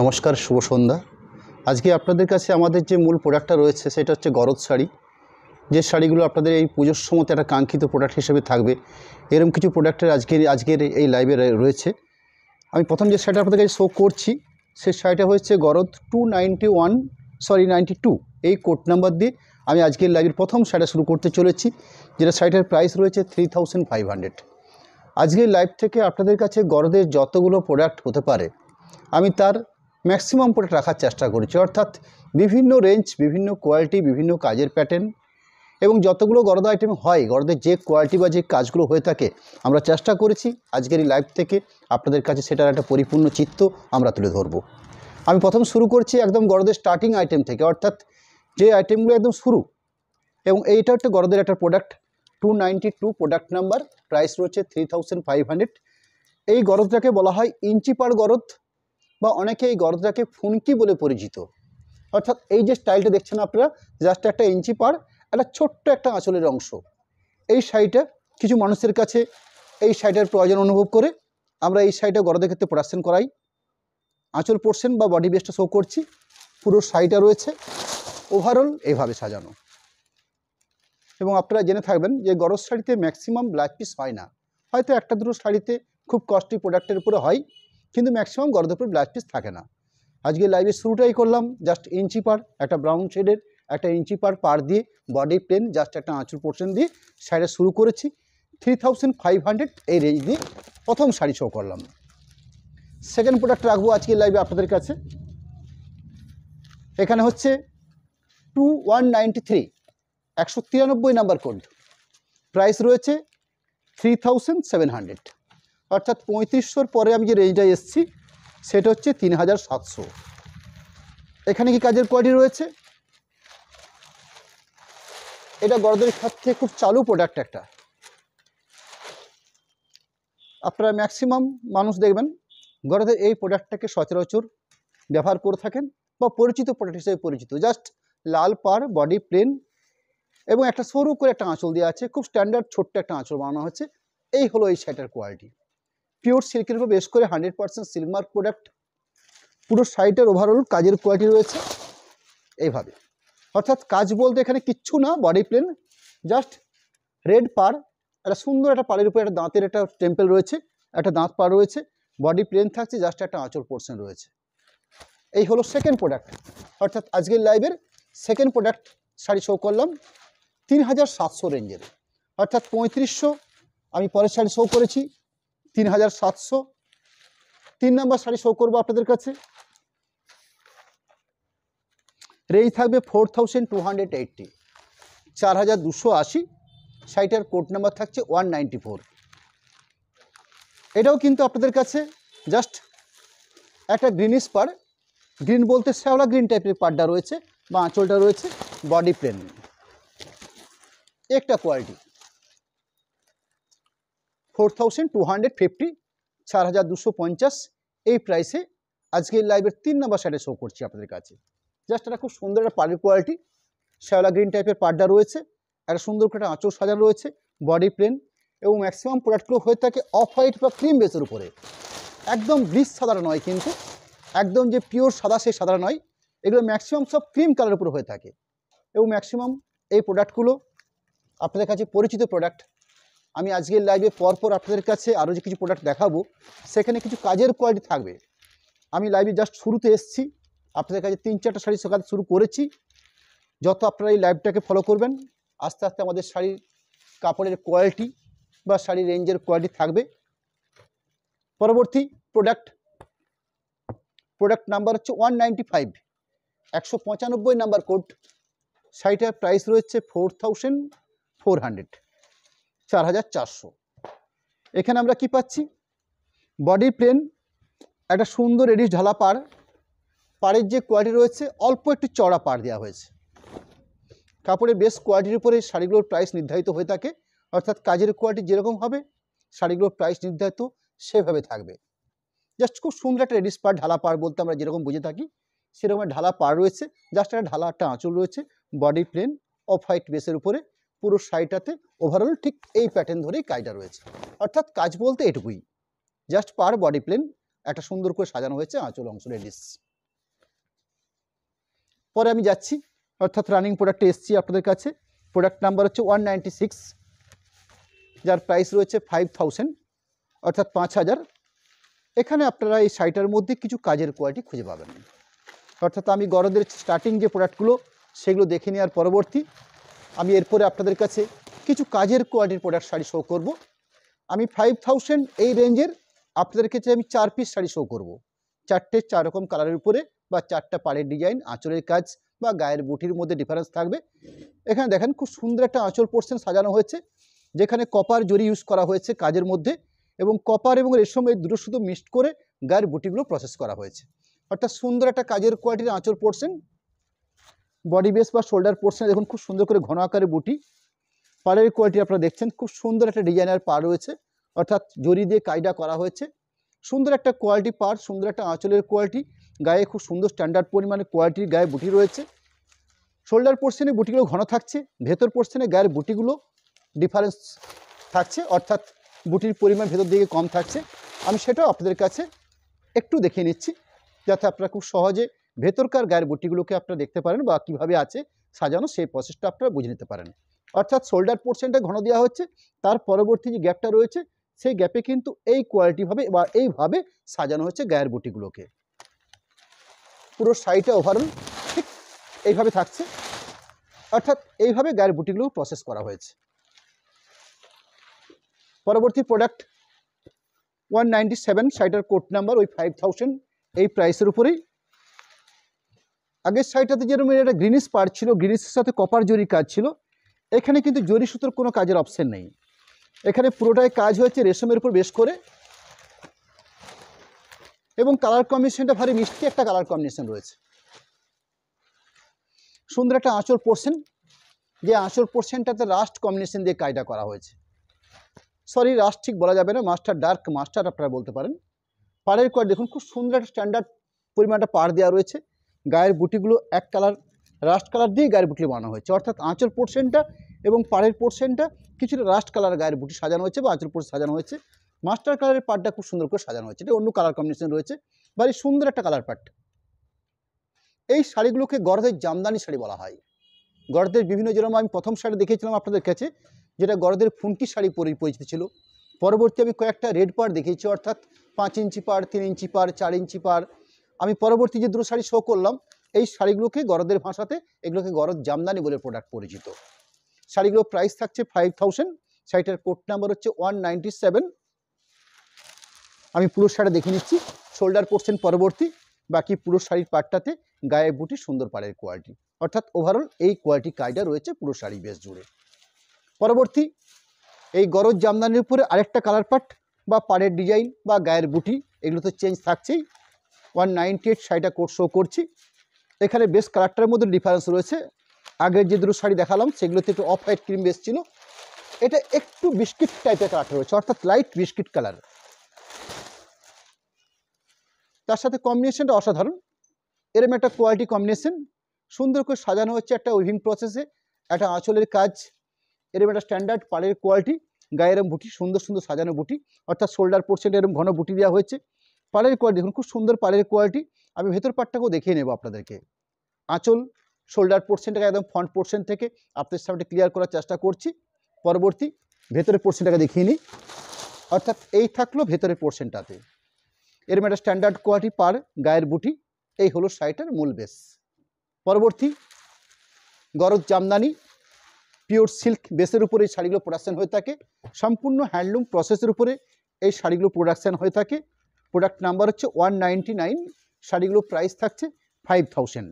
নমস্কার শুভ সন্ধ্যা আজকে আপনাদের কাছে আমাদের যে মূল প্রোডাক্টটা রয়েছে সেটা হচ্ছে গরদ শাড়ি যে শাড়িগুলো আপনাদের এই পুজোর সময়তে একটা কাঙ্ক্ষিত প্রোডাক্ট হিসেবে থাকবে এরম কিছু প্রোডাক্টের আজকের আজকের এই লাইভে রয়েছে আমি প্রথম যে শাড়িটা আপনাদের কাছে শো করছি সেই শাড়িটা হচ্ছে গরদ two ninety one sorry ninety two এই কোড নাম্বার দিয়ে আমি আজকের লাইভের প্রথম শাড়িটা শুরু করতে চলেছি যেটা শাড়িটার প্রাইস রয়েছে থ্রি থাউজেন্ড ফাইভ হান্ড্রেড আজকের লাইভ থেকে আপনাদের কাছে গরদের যতগুলো প্রোডাক্ট হতে পারে আমি তার ম্যাক্সিমাম প্রোডাক্ট রাখার চেষ্টা করেছি অর্থাৎ বিভিন্ন রেঞ্জ বিভিন্ন কোয়ালিটি বিভিন্ন কাজের প্যাটার্ন এবং যতগুলো গরদা আইটেম হয় গরদের যে কোয়ালিটি বা যে কাজগুলো হয়ে থাকে আমরা চেষ্টা করেছি আজকের এই লাইভ থেকে আপনাদের কাছে সেটার একটা পরিপূর্ণ চিত্র আমরা তুলে ধরব আমি প্রথম শুরু করছি একদম গরদের স্টার্টিং আইটেম থেকে অর্থাৎ যে আইটেমগুলো একদম শুরু এবং এইটা একটা গরদের একটা product two ninety two product number price রয়েছে থ্রি থাউজেন্ড ফাইভ হান্ড্রেড এই গরদটাকে বলা হয় ইঞ্চি পার গরদ বা অনেকে এই গর্দটাকে ফুনকি বলে পরিচিত অর্থাৎ এই যে স্টাইলটা দেখছেন আপনারা জাস্ট একটা ইঞ্চি পার একটা ছোট্ট একটা আঁচলের অংশ এই শাড়িটা কিছু মানুষের কাছে এই শাড়িটার প্রয়োজন অনুভব করে আমরা এই শাড়িটা গরদের ক্ষেত্রে প্রোডাকশন করাই আঁচল পড়ছেন বা বডি বেসটা শো করছি পুরো শাড়িটা রয়েছে ওভারঅল এইভাবে সাজানো এবং আপনারা জেনে থাকবেন যে গরজ শাড়িতে ম্যাক্সিমাম ব্ল্যাক পিস হয় না হয়তো একটা দুটো শাড়িতে খুব কস্টলি প্রোডাক্টের উপরে হয় কিন্তু ম্যাক্সিমাম গর্দপুর ব্লাউজ পিস থাকে না আজকে লাইভের শুরুটাই করলাম জাস্ট ইঞ্চি পার একটা ব্রাউন শেডের একটা ইঞ্চি পার পার দিয়ে বডি প্লেন জাস্ট একটা আঁচুর পোর্শন দিয়ে শাড়িটা শুরু করেছি থ্রি থাউজেন্ড ফাইভ হান্ড্রেড এই রেঞ্জ দিয়ে প্রথম শাড়ি শো করলাম সেকেন্ড প্রোডাক্ট রাখবো আজকে লাইভে আপনাদের কাছে এখানে হচ্ছে টু ওয়ান নাইনটি থ্রি একশো তিরানব্বই নাম্বার কোড প্রাইস রয়েছে থ্রি থাউজেন্ড সেভেন হান্ড্রেড অর্থাৎ পঁয়ত্রিশশোর পরে আমি যে রেঞ্জটা এসছি সেটা হচ্ছে তিন হাজার সাতশো এখানে কি কাজের কোয়ালিটি রয়েছে এটা গরদরের খাত থেকে খুব চালু প্রোডাক্ট একটা আপনারা ম্যাক্সিমাম মানুষ দেখবেন গরদের এই প্রোডাক্টটাকে সচরাচর ব্যবহার করে থাকেন বা পরিচিত প্রোডাক্ট হিসেবে পরিচিত জাস্ট লাল পার বডি প্লেন এবং একটা সরু করে একটা আঁচল দেওয়া আছে খুব স্ট্যান্ডার্ড ছোট্ট একটা আঁচল বানানো হচ্ছে এই হলো এই শার্টের কোয়ালিটি পিওর সিল্কের উপর বেশ করে হান্ড্রেড পার্সেন্ট সিল্কমার্ক প্রোডাক্ট পুরো শাড়িটার ওভারঅল কাজের কোয়ালিটি রয়েছে এইভাবে অর্থাৎ কাজ বলতে এখানে কিচ্ছু না বডি প্লেন জাস্ট রেড পার একটা সুন্দর একটা পাড়ের উপরে একটা দাঁতের একটা টেম্পেল রয়েছে একটা দাঁত পার রয়েছে বডি প্লেন থাকছে জাস্ট একটা আঁচল পোর্শন রয়েছে এই হলো সেকেন্ড প্রোডাক্ট অর্থাৎ আজকের লাইভের সেকেন্ড প্রোডাক্ট শাড়ি শো করলাম তিন হাজার সাতশো রেঞ্জের অর্থাৎ পঁয়ত্রিশশো আমি পরের শাড়ি শো করেছি তিন হাজার সাতশো তিন নম্বর শাড়ি শো করবো আপনাদের কাছে রেঞ্জ থাকবে four thousand two hundred eighty চার হাজার দুশো আশি শাড়িটার কোড নাম্বার থাকছে ওয়ান নাইনটি ফোর এটাও কিন্তু আপনাদের কাছে জাস্ট একটা গ্রিনিশ পার গ্রিন বলতে শ্যাওলা গ্রিন টাইপের পারটা রয়েছে বা আঁচলটা রয়েছে বডি প্লেন একটা quality four thousand two hundred fifty চার হাজার দুশো পঞ্চাশ এই প্রাইসে আজকের লাইভের তিন নম্বর সাইডে শো করছি আপনাদের কাছে জাস্ট একটা খুব সুন্দর একটা পাড়ের কোয়ালিটি শ্যাওলা গ্রিন টাইপের পাড্ডা রয়েছে একটা সুন্দর করে একটা আঁচড় সাজা রয়েছে বডি প্লেন এবং ম্যাক্সিমাম প্রোডাক্টগুলো হয়ে থাকে অফ হোয়াইট বা ক্রিম বেসের উপরে একদম ব্লিচ সাদা নয় কিন্তু একদম যে পিওর সাদা সেই সাদা নয় এগুলো ম্যাক্সিমাম সব ক্রিম কালারের উপরে হয়ে থাকে এবং ম্যাক্সিমাম এই প্রোডাক্টগুলো আপনাদের কাছে পরিচিত প্রোডাক্ট আমি আজকের লাইভে পরপর আপনাদের কাছে আরও যে কিছু প্রোডাক্ট দেখাবো সেখানে কিছু কাজের কোয়ালিটি থাকবে আমি লাইভে জাস্ট শুরুতে এসছি আপনাদের কাছে তিন চারটা শাড়ি শেখাতে শুরু করেছি যত আপনারা এই লাইভটাকে ফলো করবেন আস্তে আস্তে আমাদের শাড়ির কাপড়ের কোয়ালিটি বা শাড়ির রেঞ্জের কোয়ালিটি থাকবে পরবর্তী প্রোডাক্ট প্রোডাক্ট নাম্বার হচ্ছে ওয়ান নাইনটি ফাইভ একশো পঁচানব্বই নাম্বার কোড শাড়িটার প্রাইস রয়েছে ফোর থাউজেন্ড ফোর হান্ড্রেড চার হাজার চারশো এখানে আমরা কি পাচ্ছি বডি প্লেন একটা সুন্দর এডিস ঢালা পাড় পাড়ের যে কোয়ালিটি রয়েছে অল্প একটু চড়া পাড় দেওয়া হয়েছে কাপড়ের বেশ কোয়ালিটির উপরে শাড়িগুলোর প্রাইস নির্ধারিত হয়ে থাকে অর্থাৎ কাজের কোয়ালিটি যেরকম হবে শাড়িগুলোর প্রাইস নির্ধারিত সেভাবে থাকবে জাস্ট খুব সুন্দর একটা রেডিস পাড় ঢালা পাড় বলতে আমরা যেরকম বুঝে থাকি সেরকম ঢালা পাড় রয়েছে জাস্ট একটা ঢালা একটা আঁচল রয়েছে বডি প্লেন অফ হোয়াইট বেসের উপরে পুরো শাড়িটাতে ওভারঅল ঠিক এই প্যাটার্ন ধরেই কাজটা রয়েছে অর্থাৎ কাজ বলতে এটুকুই জাস্ট পার বডি প্লেন একটা সুন্দর করে সাজানো হয়েছে আঁচল অংশ লেডিস পরে আমি যাচ্ছি অর্থাৎ রানিং প্রোডাক্টে এসছি আপনাদের কাছে প্রোডাক্ট নাম্বার হচ্ছে ওয়ান যার প্রাইস রয়েছে ফাইভ অর্থাৎ পাঁচ হাজার এখানে আপনারা এই শাড়িটার মধ্যে কিছু কাজের কোয়ালিটি খুঁজে পাবেন অর্থাৎ আমি গরদের স্টার্টিং যে প্রোডাক্টগুলো সেগুলো দেখে নেওয়ার পরবর্তী আমি এরপরে আপনাদের কাছে কিছু কাজের কোয়ালিটির প্রোডাক্ট শাড়ি শো করব আমি ফাইভ থাউজেন্ড এই রেঞ্জের আপনাদের কাছে আমি চার পিস শাড়ি শো করব। চারটে চার রকম কালারের উপরে বা চারটা পাড়ের ডিজাইন আঁচলের কাজ বা গায়ের বুটির মধ্যে ডিফারেন্স থাকবে এখানে দেখেন খুব সুন্দর একটা আঁচল পোর্শন সাজানো হয়েছে যেখানে কপার জরি ইউজ করা হয়েছে কাজের মধ্যে এবং কপার এবং রেশম এই দুটো শুধু মিক্সড করে গায়ের বুটিগুলো প্রসেস করা হয়েছে অর্থাৎ সুন্দর একটা কাজের কোয়ালিটির আঁচল পোর্শন বডি বেস বা শোল্ডার পোর্শনে দেখুন খুব সুন্দর করে ঘন আকারে বুটি পাড়ের কোয়ালিটি আপনারা দেখছেন খুব সুন্দর একটা ডিজাইনার পার রয়েছে অর্থাৎ জরি দিয়ে কায়দা করা হয়েছে সুন্দর একটা কোয়ালিটি পার সুন্দর একটা আঁচলের কোয়ালিটি গায়ে খুব সুন্দর স্ট্যান্ডার্ড পরিমাণে কোয়ালিটির গায়ে বুটি রয়েছে শোল্ডার পোর্শনে বুটিগুলো ঘন থাকছে ভেতর পোর্শনে গায়ের বুটিগুলো ডিফারেন্স থাকছে অর্থাৎ বুটির পরিমাণ ভেতর দিকে কম থাকছে আমি সেটাও আপনাদের কাছে একটু দেখে নিচ্ছি যাতে আপনারা খুব সহজে ভেতরকার গায়ের বুটিগুলোকে আপনারা দেখতে পারেন বা কীভাবে আছে সাজানো সেই প্রসেসটা আপনারা বুঝে নিতে পারেন অর্থাৎ শোল্ডার পোর্শনটা ঘন দেওয়া হচ্ছে তার পরবর্তী যে গ্যাপটা রয়েছে সেই গ্যাপে কিন্তু এই কোয়ালিটিভাবে বা এইভাবে সাজানো হচ্ছে গায়ের বুটিগুলোকে পুরো সাইডটা ওভারঅল ঠিক এইভাবে থাকছে অর্থাৎ এইভাবে গায়ের বুটিগুলো প্রসেস করা হয়েছে পরবর্তী প্রোডাক্ট ওয়ান নাইনটি সেভেন সাইটার কোড নাম্বার ওই ফাইভ থাউজেন্ড এই প্রাইসের উপরেই আগের সাইডটাতে যেরকম একটা গ্রিনিস পার ছিল গ্রিনিসের সাথে কপার জরি কাজ ছিল এখানে কিন্তু জরি সুতোর কোনো কাজের অপশান নেই এখানে পুরোটাই কাজ হয়েছে রেশমের উপর বেশ করে এবং কালার কম্বিনেশনটা ভারী মিষ্টি একটা কালার কম্বিনেশন রয়েছে সুন্দর একটা আঁচড় পোর্শন যে আঁচড় পোর্শনটাতে রাস্ট কম্বিনেশন দিয়ে কাজটা করা হয়েছে সরি রাস্ট ঠিক বলা যাবে না মাস্টার ডার্ক মাস্টার আপনারা বলতে পারেন পাড়ের কোয়ার দেখুন খুব সুন্দর একটা স্ট্যান্ডার্ড পরিমাণটা পাড় দেওয়া রয়েছে গায়ের বুটিগুলো এক কালার রাস্ট কালার দিয়ে গায়ের বুটি বানানো হয়েছে অর্থাৎ আঁচল পোর্শনটা এবং পাড়ের পোর্শনটা কিছুটা রাস্ট কালার গায়ের বুটি সাজানো হয়েছে বা আঁচল পোর্শন সাজানো হয়েছে মাস্টার কালারের পার্টটা খুব সুন্দর করে সাজানো হয়েছে এটা অন্য কালার কম্বিনেশন রয়েছে বাড়ি সুন্দর একটা কালার পার্ট এই শাড়িগুলোকে গরদের জামদানি শাড়ি বলা হয় গরদের বিভিন্ন যেরকম আমি প্রথম শাড়ি দেখিয়েছিলাম আপনাদের কাছে যেটা গরদের ফুনকি শাড়ি পরিচিত ছিল পরবর্তী আমি কয়েকটা রেড পাড় দেখিয়েছি অর্থাৎ পাঁচ ইঞ্চি পাড় তিন ইঞ্চি পাড় চার ইঞ্চি পাড় আমি পরবর্তী যে দুটো শাড়ি শো করলাম এই শাড়িগুলোকে গরদের ভাষাতে এগুলোকে গরদ জামদানি বলে প্রোডাক্ট পরিচিত শাড়িগুলোর প্রাইস থাকছে ফাইভ থাউজেন্ড শাড়িটার কোড নাম্বার হচ্ছে ওয়ান নাইনটি সেভেন আমি পুরো শাড়ি দেখে নিচ্ছি শোল্ডার পড়ছেন পরবর্তী বাকি পুরো শাড়ির পাটটাতে গায়ে বুটি সুন্দর পাড়ের কোয়ালিটি অর্থাৎ ওভারঅল এই কোয়ালিটি কায়দা রয়েছে পুরো শাড়ি বেশ জুড়ে পরবর্তী এই গরজ জামদানির উপরে আরেকটা কালার পাট বা পাড়ের ডিজাইন বা গায়ের বুটি এগুলো তো চেঞ্জ থাকছেই ওয়ান নাইনটি এইট শাড়িটা কোট শো করছি এখানে বেশ কালারটার মধ্যে ডিফারেন্স রয়েছে আগের যে দুটো শাড়ি দেখালাম সেগুলোতে একটু অফ হোয়াইট ক্রিম বেশ ছিল এটা একটু বিস্কিট টাইপের কালারটা রয়েছে অর্থাৎ লাইট বিস্কিট কালার তার সাথে কম্বিনেশনটা অসাধারণ এরম একটা কোয়ালিটি কম্বিনেশন সুন্দর করে সাজানো হচ্ছে একটা উইভিং প্রসেসে একটা আঁচলের কাজ এরম একটা স্ট্যান্ডার্ড পাড়ের কোয়ালিটি গায়ের বুটি সুন্দর সুন্দর সাজানো বুটি অর্থাৎ শোল্ডার পোর্শনে এরম ঘন বুটি দেওয়া হয়েছে পাড়ের কোয়ালিটি দেখুন খুব সুন্দর পাড়ের কোয়ালিটি আমি ভেতর পাটটাকেও দেখিয়ে নেব আপনাদেরকে আঁচল শোল্ডার পোর্শনটাকে একদম ফ্রন্ট পোর্শন থেকে আপনাদের সামনে ক্লিয়ার করার চেষ্টা করছি পরবর্তী ভেতরের পোর্শনটাকে দেখিয়ে নিই অর্থাৎ এই থাকলো ভেতরের পোর্শনটাতে এর মানে একটা স্ট্যান্ডার্ড কোয়ালিটি পার গায়ের বুটি এই হলো শাড়িটার মূল বেস পরবর্তী গরজ জামদানি পিওর সিল্ক বেসের উপরে এই শাড়িগুলো প্রোডাকশান হয়ে থাকে সম্পূর্ণ হ্যান্ডলুম প্রসেসের উপরে এই শাড়িগুলো প্রোডাকশান হয়ে থাকে প্রোডাক্ট নাম্বার হচ্ছে ওয়ান নাইনটি নাইন শাড়িগুলোর প্রাইস থাকছে ফাইভ থাউজেন্ড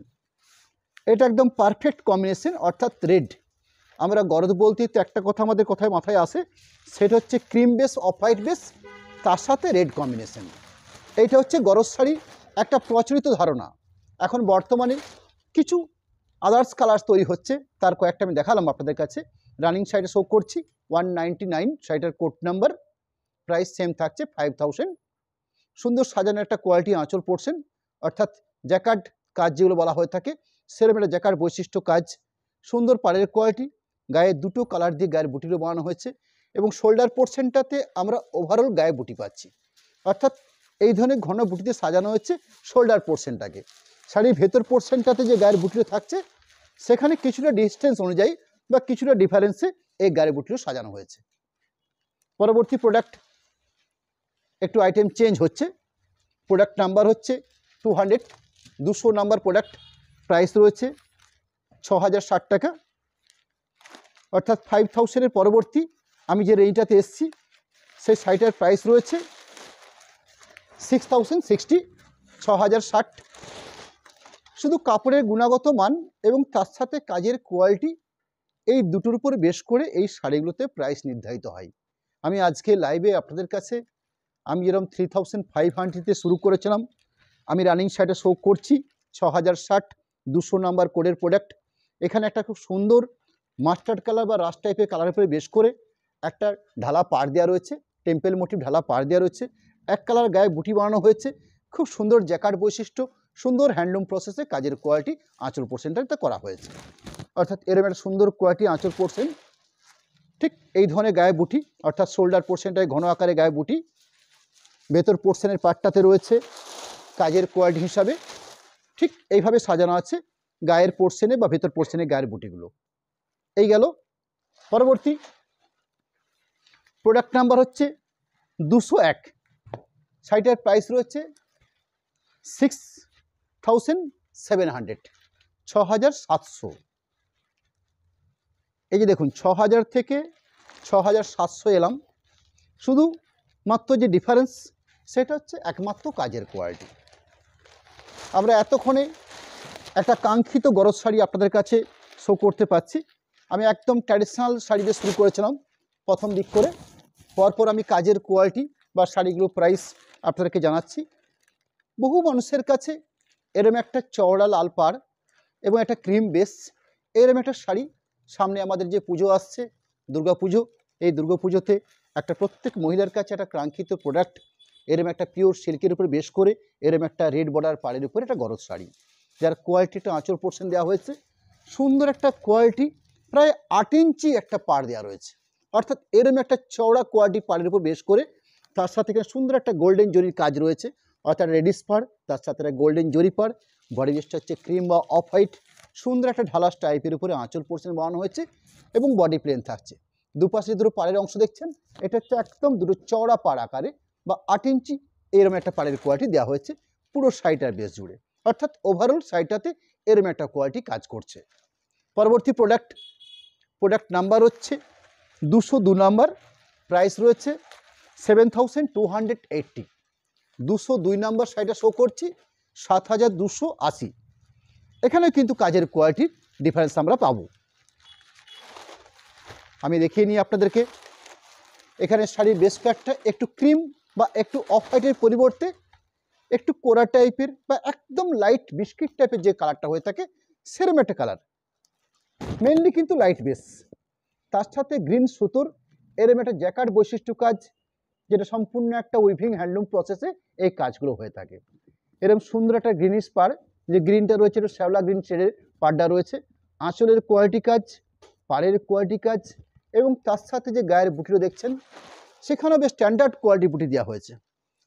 এটা একদম পারফেক্ট কম্বিনেশন অর্থাৎ রেড আমরা গরদ বলতেই তো একটা কথা আমাদের কথায় মাথায় আসে সেটা হচ্ছে cream base off white base তার সাথে রেড কম্বিনেশন এইটা হচ্ছে গরদ শাড়ি একটা প্রচলিত ধারণা এখন বর্তমানে কিছু আদার্স কালার্স তৈরি হচ্ছে তার কয়েকটা আমি দেখালাম আপনাদের কাছে রানিং শাড়িটা শো করছি ওয়ান নাইনটি নাইন শাড়িটার কোড নাম্বার প্রাইস সেম থাকছে ফাইভ থাউজেন্ড সুন্দর সাজানো একটা কোয়ালিটি আঁচল পড়ছেন অর্থাৎ জ্যাকার্ড কাজ যেগুলো বলা হয়ে থাকে সেরকম একটা জ্যাকার্ড বৈশিষ্ট্য কাজ সুন্দর পাড়ের কোয়ালিটি গায়ে দুটো কালার দিয়ে গায়ের বুটিরও বানানো হয়েছে এবং শোল্ডার পোর্শনটাতে আমরা ওভারঅল গায়ে বুটি পাচ্ছি অর্থাৎ এই ধরনের ঘন বুটিতে সাজানো হয়েছে শোল্ডার পোর্শনটাকে শাড়ির ভেতর পোর্শনটাতে যে গায়ের বুটিরও থাকছে সেখানে কিছুটা ডিস্টেন্স অনুযায়ী বা কিছুটা ডিফারেন্সে এই গায়ের বুটিও সাজানো হয়েছে পরবর্তী প্রোডাক্ট একটু আইটেম চেঞ্জ হচ্ছে প্রোডাক্ট নাম্বার হচ্ছে টু হান্ড্রেড দুশো নাম্বার প্রোডাক্ট প্রাইস রয়েছে ছ হাজার ষাট টাকা অর্থাৎ ফাইভ থাউজেন্ডের পরবর্তী আমি যে রেঞ্জটাতে এসছি সেই শাড়িটার প্রাইস রয়েছে সিক্স থাউজেন্ড সিক্সটি ছ হাজার ষাট শুধু কাপড়ের গুণাগত মান এবং তার সাথে কাজের কোয়ালিটি এই দুটোর উপর বেশ করে এই শাড়িগুলোতে প্রাইস নির্ধারিত হয় আমি আজকে লাইভে আপনাদের কাছে আমি এরকম থ্রি থাউজেন্ড ফাইভ হান্ড্রেডে শুরু করেছিলাম আমি রানিং সাইটে শো করছি ছ হাজার ষাট দুশো নাম্বার কোডের প্রোডাক্ট এখানে একটা খুব সুন্দর মাস্টার্ড কালার বা রাস টাইপের কালারের উপরে বেশ করে একটা ঢালা পার দেওয়া রয়েছে টেম্পেল মোটিভ ঢালা পার দেওয়া রয়েছে এক কালার গায়ে বুটি বানানো হয়েছে খুব সুন্দর জ্যাকার বৈশিষ্ট্য সুন্দর হ্যান্ডলুম প্রসেসে কাজের কোয়ালিটি আঁচল পোর্সেন্টারটা করা হয়েছে অর্থাৎ এরম একটা সুন্দর কোয়ালিটি আঁচল পোর্সেন্ট ঠিক এই ধরনের গায়ে বুটি অর্থাৎ শোল্ডার পোর্সেন্টায় ঘন আকারে গায়ে বুটি ভেতর পোর্শনের পার্টটাতে রয়েছে কাজের কোয়ালিটি হিসাবে ঠিক এইভাবে সাজানো আছে গায়ের পোর্শনে বা ভেতর পোর্শনে গায়ের বুটিগুলো এই গেল পরবর্তী প্রোডাক্ট নাম্বার হচ্ছে দুশো এক শাড়িটার প্রাইস রয়েছে সিক্স থাউজেন্ড সেভেন হান্ড্রেড ছ হাজার সাতশো এই যে দেখুন ছ হাজার থেকে ছ হাজার সাতশো এলাম শুধু মাত্র যে ডিফারেন্স সেটা হচ্ছে একমাত্র কাজের কোয়ালিটি আমরা এতক্ষণে একটা কাঙ্ক্ষিত গরজ শাড়ি আপনাদের কাছে শো করতে পাচ্ছি আমি একদম ট্র্যাডিশনাল শাড়ি দিয়ে শুরু করেছিলাম প্রথম দিক করে পরপর আমি কাজের কোয়ালিটি বা শাড়িগুলো প্রাইস আপনাদেরকে জানাচ্ছি বহু মানুষের কাছে এরম একটা চওড়া লাল পাড় এবং একটা ক্রিম বেস এরম একটা শাড়ি সামনে আমাদের যে পুজো আসছে দুর্গা পুজো এই দুর্গা পুজোতে একটা প্রত্যেক মহিলার কাছে একটা কাঙ্ক্ষিত প্রোডাক্ট এরম একটা পিওর সিল্কের উপরে বেশ করে এরম একটা রেড বর্ডার পাড়ের উপরে একটা গরজ শাড়ি যার কোয়ালিটিটা আঁচড় পোর্শন দেওয়া হয়েছে সুন্দর একটা কোয়ালিটি প্রায় আট ইঞ্চি একটা পাড় দেওয়া রয়েছে অর্থাৎ এরম একটা চওড়া কোয়ালিটি পাড়ের উপর বেশ করে তার সাথে এখানে সুন্দর একটা গোল্ডেন জরির কাজ রয়েছে অর্থাৎ রেডিস পাড় তার সাথে একটা গোল্ডেন জরি পাড় বডি বেসটা হচ্ছে ক্রিম বা অফ হোয়াইট সুন্দর একটা ঢালাস টাইপের উপরে আঁচল পোর্শন বানানো হয়েছে এবং বডি প্লেন থাকছে দুপাশে দুটো পাড়ের অংশ দেখছেন এটা হচ্ছে একদম দুটো চওড়া পাড় আকারে বা আট ইঞ্চি এরম একটা পাড়ের কোয়ালিটি দেওয়া হয়েছে পুরো সাইটার বেশ জুড়ে অর্থাৎ ওভারঅল শাড়িটাতে এরম একটা কোয়ালিটি কাজ করছে পরবর্তী প্রোডাক্ট প্রোডাক্ট নাম্বার হচ্ছে দুশো দু নাম্বার প্রাইস রয়েছে seven thousand two hundred eighty দুশো দুই নাম্বার শাড়িটা শো করছি সাত হাজার দুশো আশি এখানে কিন্তু কাজের কোয়ালিটির ডিফারেন্স আমরা পাবো আমি দেখিয়ে নিই আপনাদেরকে এখানে শাড়ির বেশ কয়েকটা একটু ক্রিম বা একটু অফ হোয়াইটের পরিবর্তে একটু কোরা টাইপের বা একদম লাইট বিস্কিট টাইপের যে কালারটা হয়ে থাকে সেরম একটা কালার মেনলি কিন্তু লাইট বেস তার সাথে গ্রিন সুতোর এরম একটা জ্যাকার বৈশিষ্ট্য কাজ যেটা সম্পূর্ণ একটা উইভিং হ্যান্ডলুম প্রসেসে এই কাজগুলো হয়ে থাকে এরম সুন্দর একটা গ্রিনিশ পার যে গ্রিনটা রয়েছে এটা শ্যাওলা গ্রিন শেডের পারটা রয়েছে আঁচলের কোয়ালিটি কাজ পাড়ের কোয়ালিটি কাজ এবং তার সাথে যে গায়ের বুটিরও দেখছেন সেখানেও বেশ স্ট্যান্ডার্ড কোয়ালিটি বুটি দেওয়া হয়েছে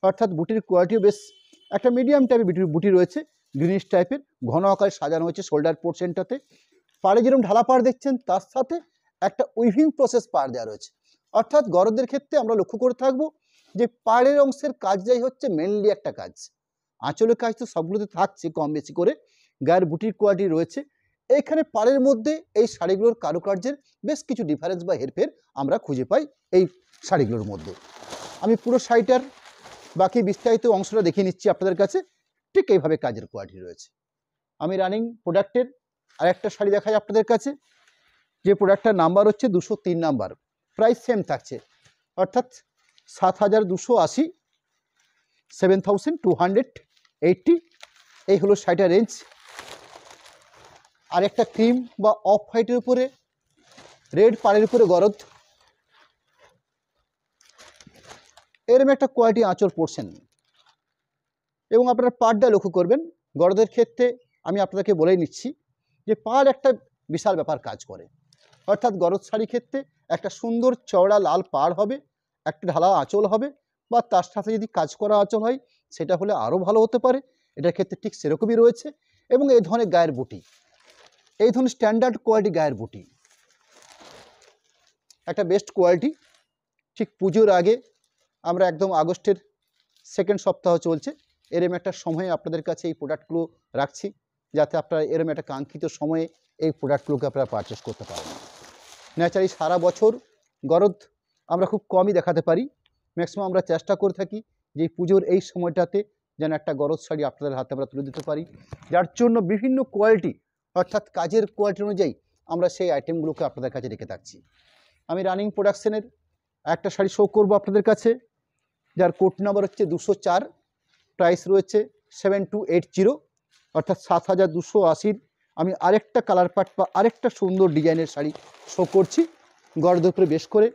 অর্থাৎ বুটির কোয়ালিটিও বেশ একটা মিডিয়াম টাইপের বুটির বুটি রয়েছে গ্রিনিশ টাইপের ঘন আকারে সাজানো হয়েছে শোল্ডার পোর্শনটাতে পাড়ে যেরকম ঢালা পাড় দেখছেন তার সাথে একটা উইভিং প্রসেস পাড় দেওয়া রয়েছে অর্থাৎ গরদের ক্ষেত্রে আমরা লক্ষ্য করে থাকব যে পাড়ের অংশের কাজটাই হচ্ছে মেনলি একটা কাজ আঁচলের কাজ তো সবগুলোতে থাকছে কম বেশি করে গায়ের বুটির কোয়ালিটি রয়েছে এইখানে পাড়ের মধ্যে এই শাড়িগুলোর কারুকার্যের বেশ কিছু ডিফারেন্স বা হেরফের আমরা খুঁজে পাই এই শাড়িগুলোর মধ্যে আমি পুরো শাড়িটার বাকি বিস্তারিত অংশটা দেখিয়ে নিচ্ছি আপনাদের কাছে ঠিক এইভাবে কাজের কোয়ালিটি রয়েছে আমি রানিং প্রোডাক্টের আর একটা শাড়ি দেখাই আপনাদের কাছে যে প্রোডাক্টটার নাম্বার হচ্ছে দুশো তিন নাম্বার প্রাইস সেম থাকছে অর্থাৎ সাত হাজার দুশো আশি seven thousand two hundred eighty এই হলো শাড়িটার রেঞ্জ আর একটা ক্রিম বা অফ হোয়াইটের উপরে রেড পাড়ের উপরে গরদ এরম একটা কোয়ালিটি আঁচড় পড়ছেন এবং আপনারা পাড়টা লক্ষ্য করবেন গরদের ক্ষেত্রে আমি আপনাদেরকে বলেই নিচ্ছি যে পাড় একটা বিশাল ব্যাপার কাজ করে অর্থাৎ গরদ শাড়ি ক্ষেত্রে একটা সুন্দর চওড়া লাল পাড় হবে একটা ঢালা আঁচল হবে বা তার সাথে যদি কাজ করা আঁচল হয় সেটা হলে আরও ভালো হতে পারে এটার ক্ষেত্রে ঠিক সেরকমই রয়েছে এবং এই ধরনের গায়ের বুটি এই ধরনের স্ট্যান্ডার্ড কোয়ালিটি গায়ের বুটি একটা বেস্ট কোয়ালিটি ঠিক পুজোর আগে আমরা একদম আগস্টের সেকেন্ড সপ্তাহ চলছে এরম একটা সময়ে আপনাদের কাছে এই প্রোডাক্টগুলো রাখছি যাতে আপনারা এরম একটা কাঙ্ক্ষিত সময়ে এই প্রোডাক্টগুলোকে আপনারা পারচেস করতে পারেন ন্যাচারালি সারা বছর গরদ আমরা খুব কমই দেখাতে পারি ম্যাক্সিমাম আমরা চেষ্টা করে থাকি যে পুজোর এই সময়টাতে যেন একটা গরদ শাড়ি আপনাদের হাতে আমরা তুলে দিতে পারি যার জন্য বিভিন্ন কোয়ালিটি অর্থাৎ কাজের কোয়ালিটি অনুযায়ী আমরা সেই আইটেমগুলোকে আপনাদের কাছে রেখে থাকছি আমি রানিং প্রোডাকশানের একটা শাড়ি শো করবো আপনাদের কাছে যার কোড নাম্বার হচ্ছে দুশো চার প্রাইস রয়েছে সেভেন টু এইট জিরো অর্থাৎ সাত হাজার দুশো আশির আমি আরেকটা কালার পাট বা আরেকটা সুন্দর ডিজাইনের শাড়ি শো করছি গড়ের উপরে বেশ করে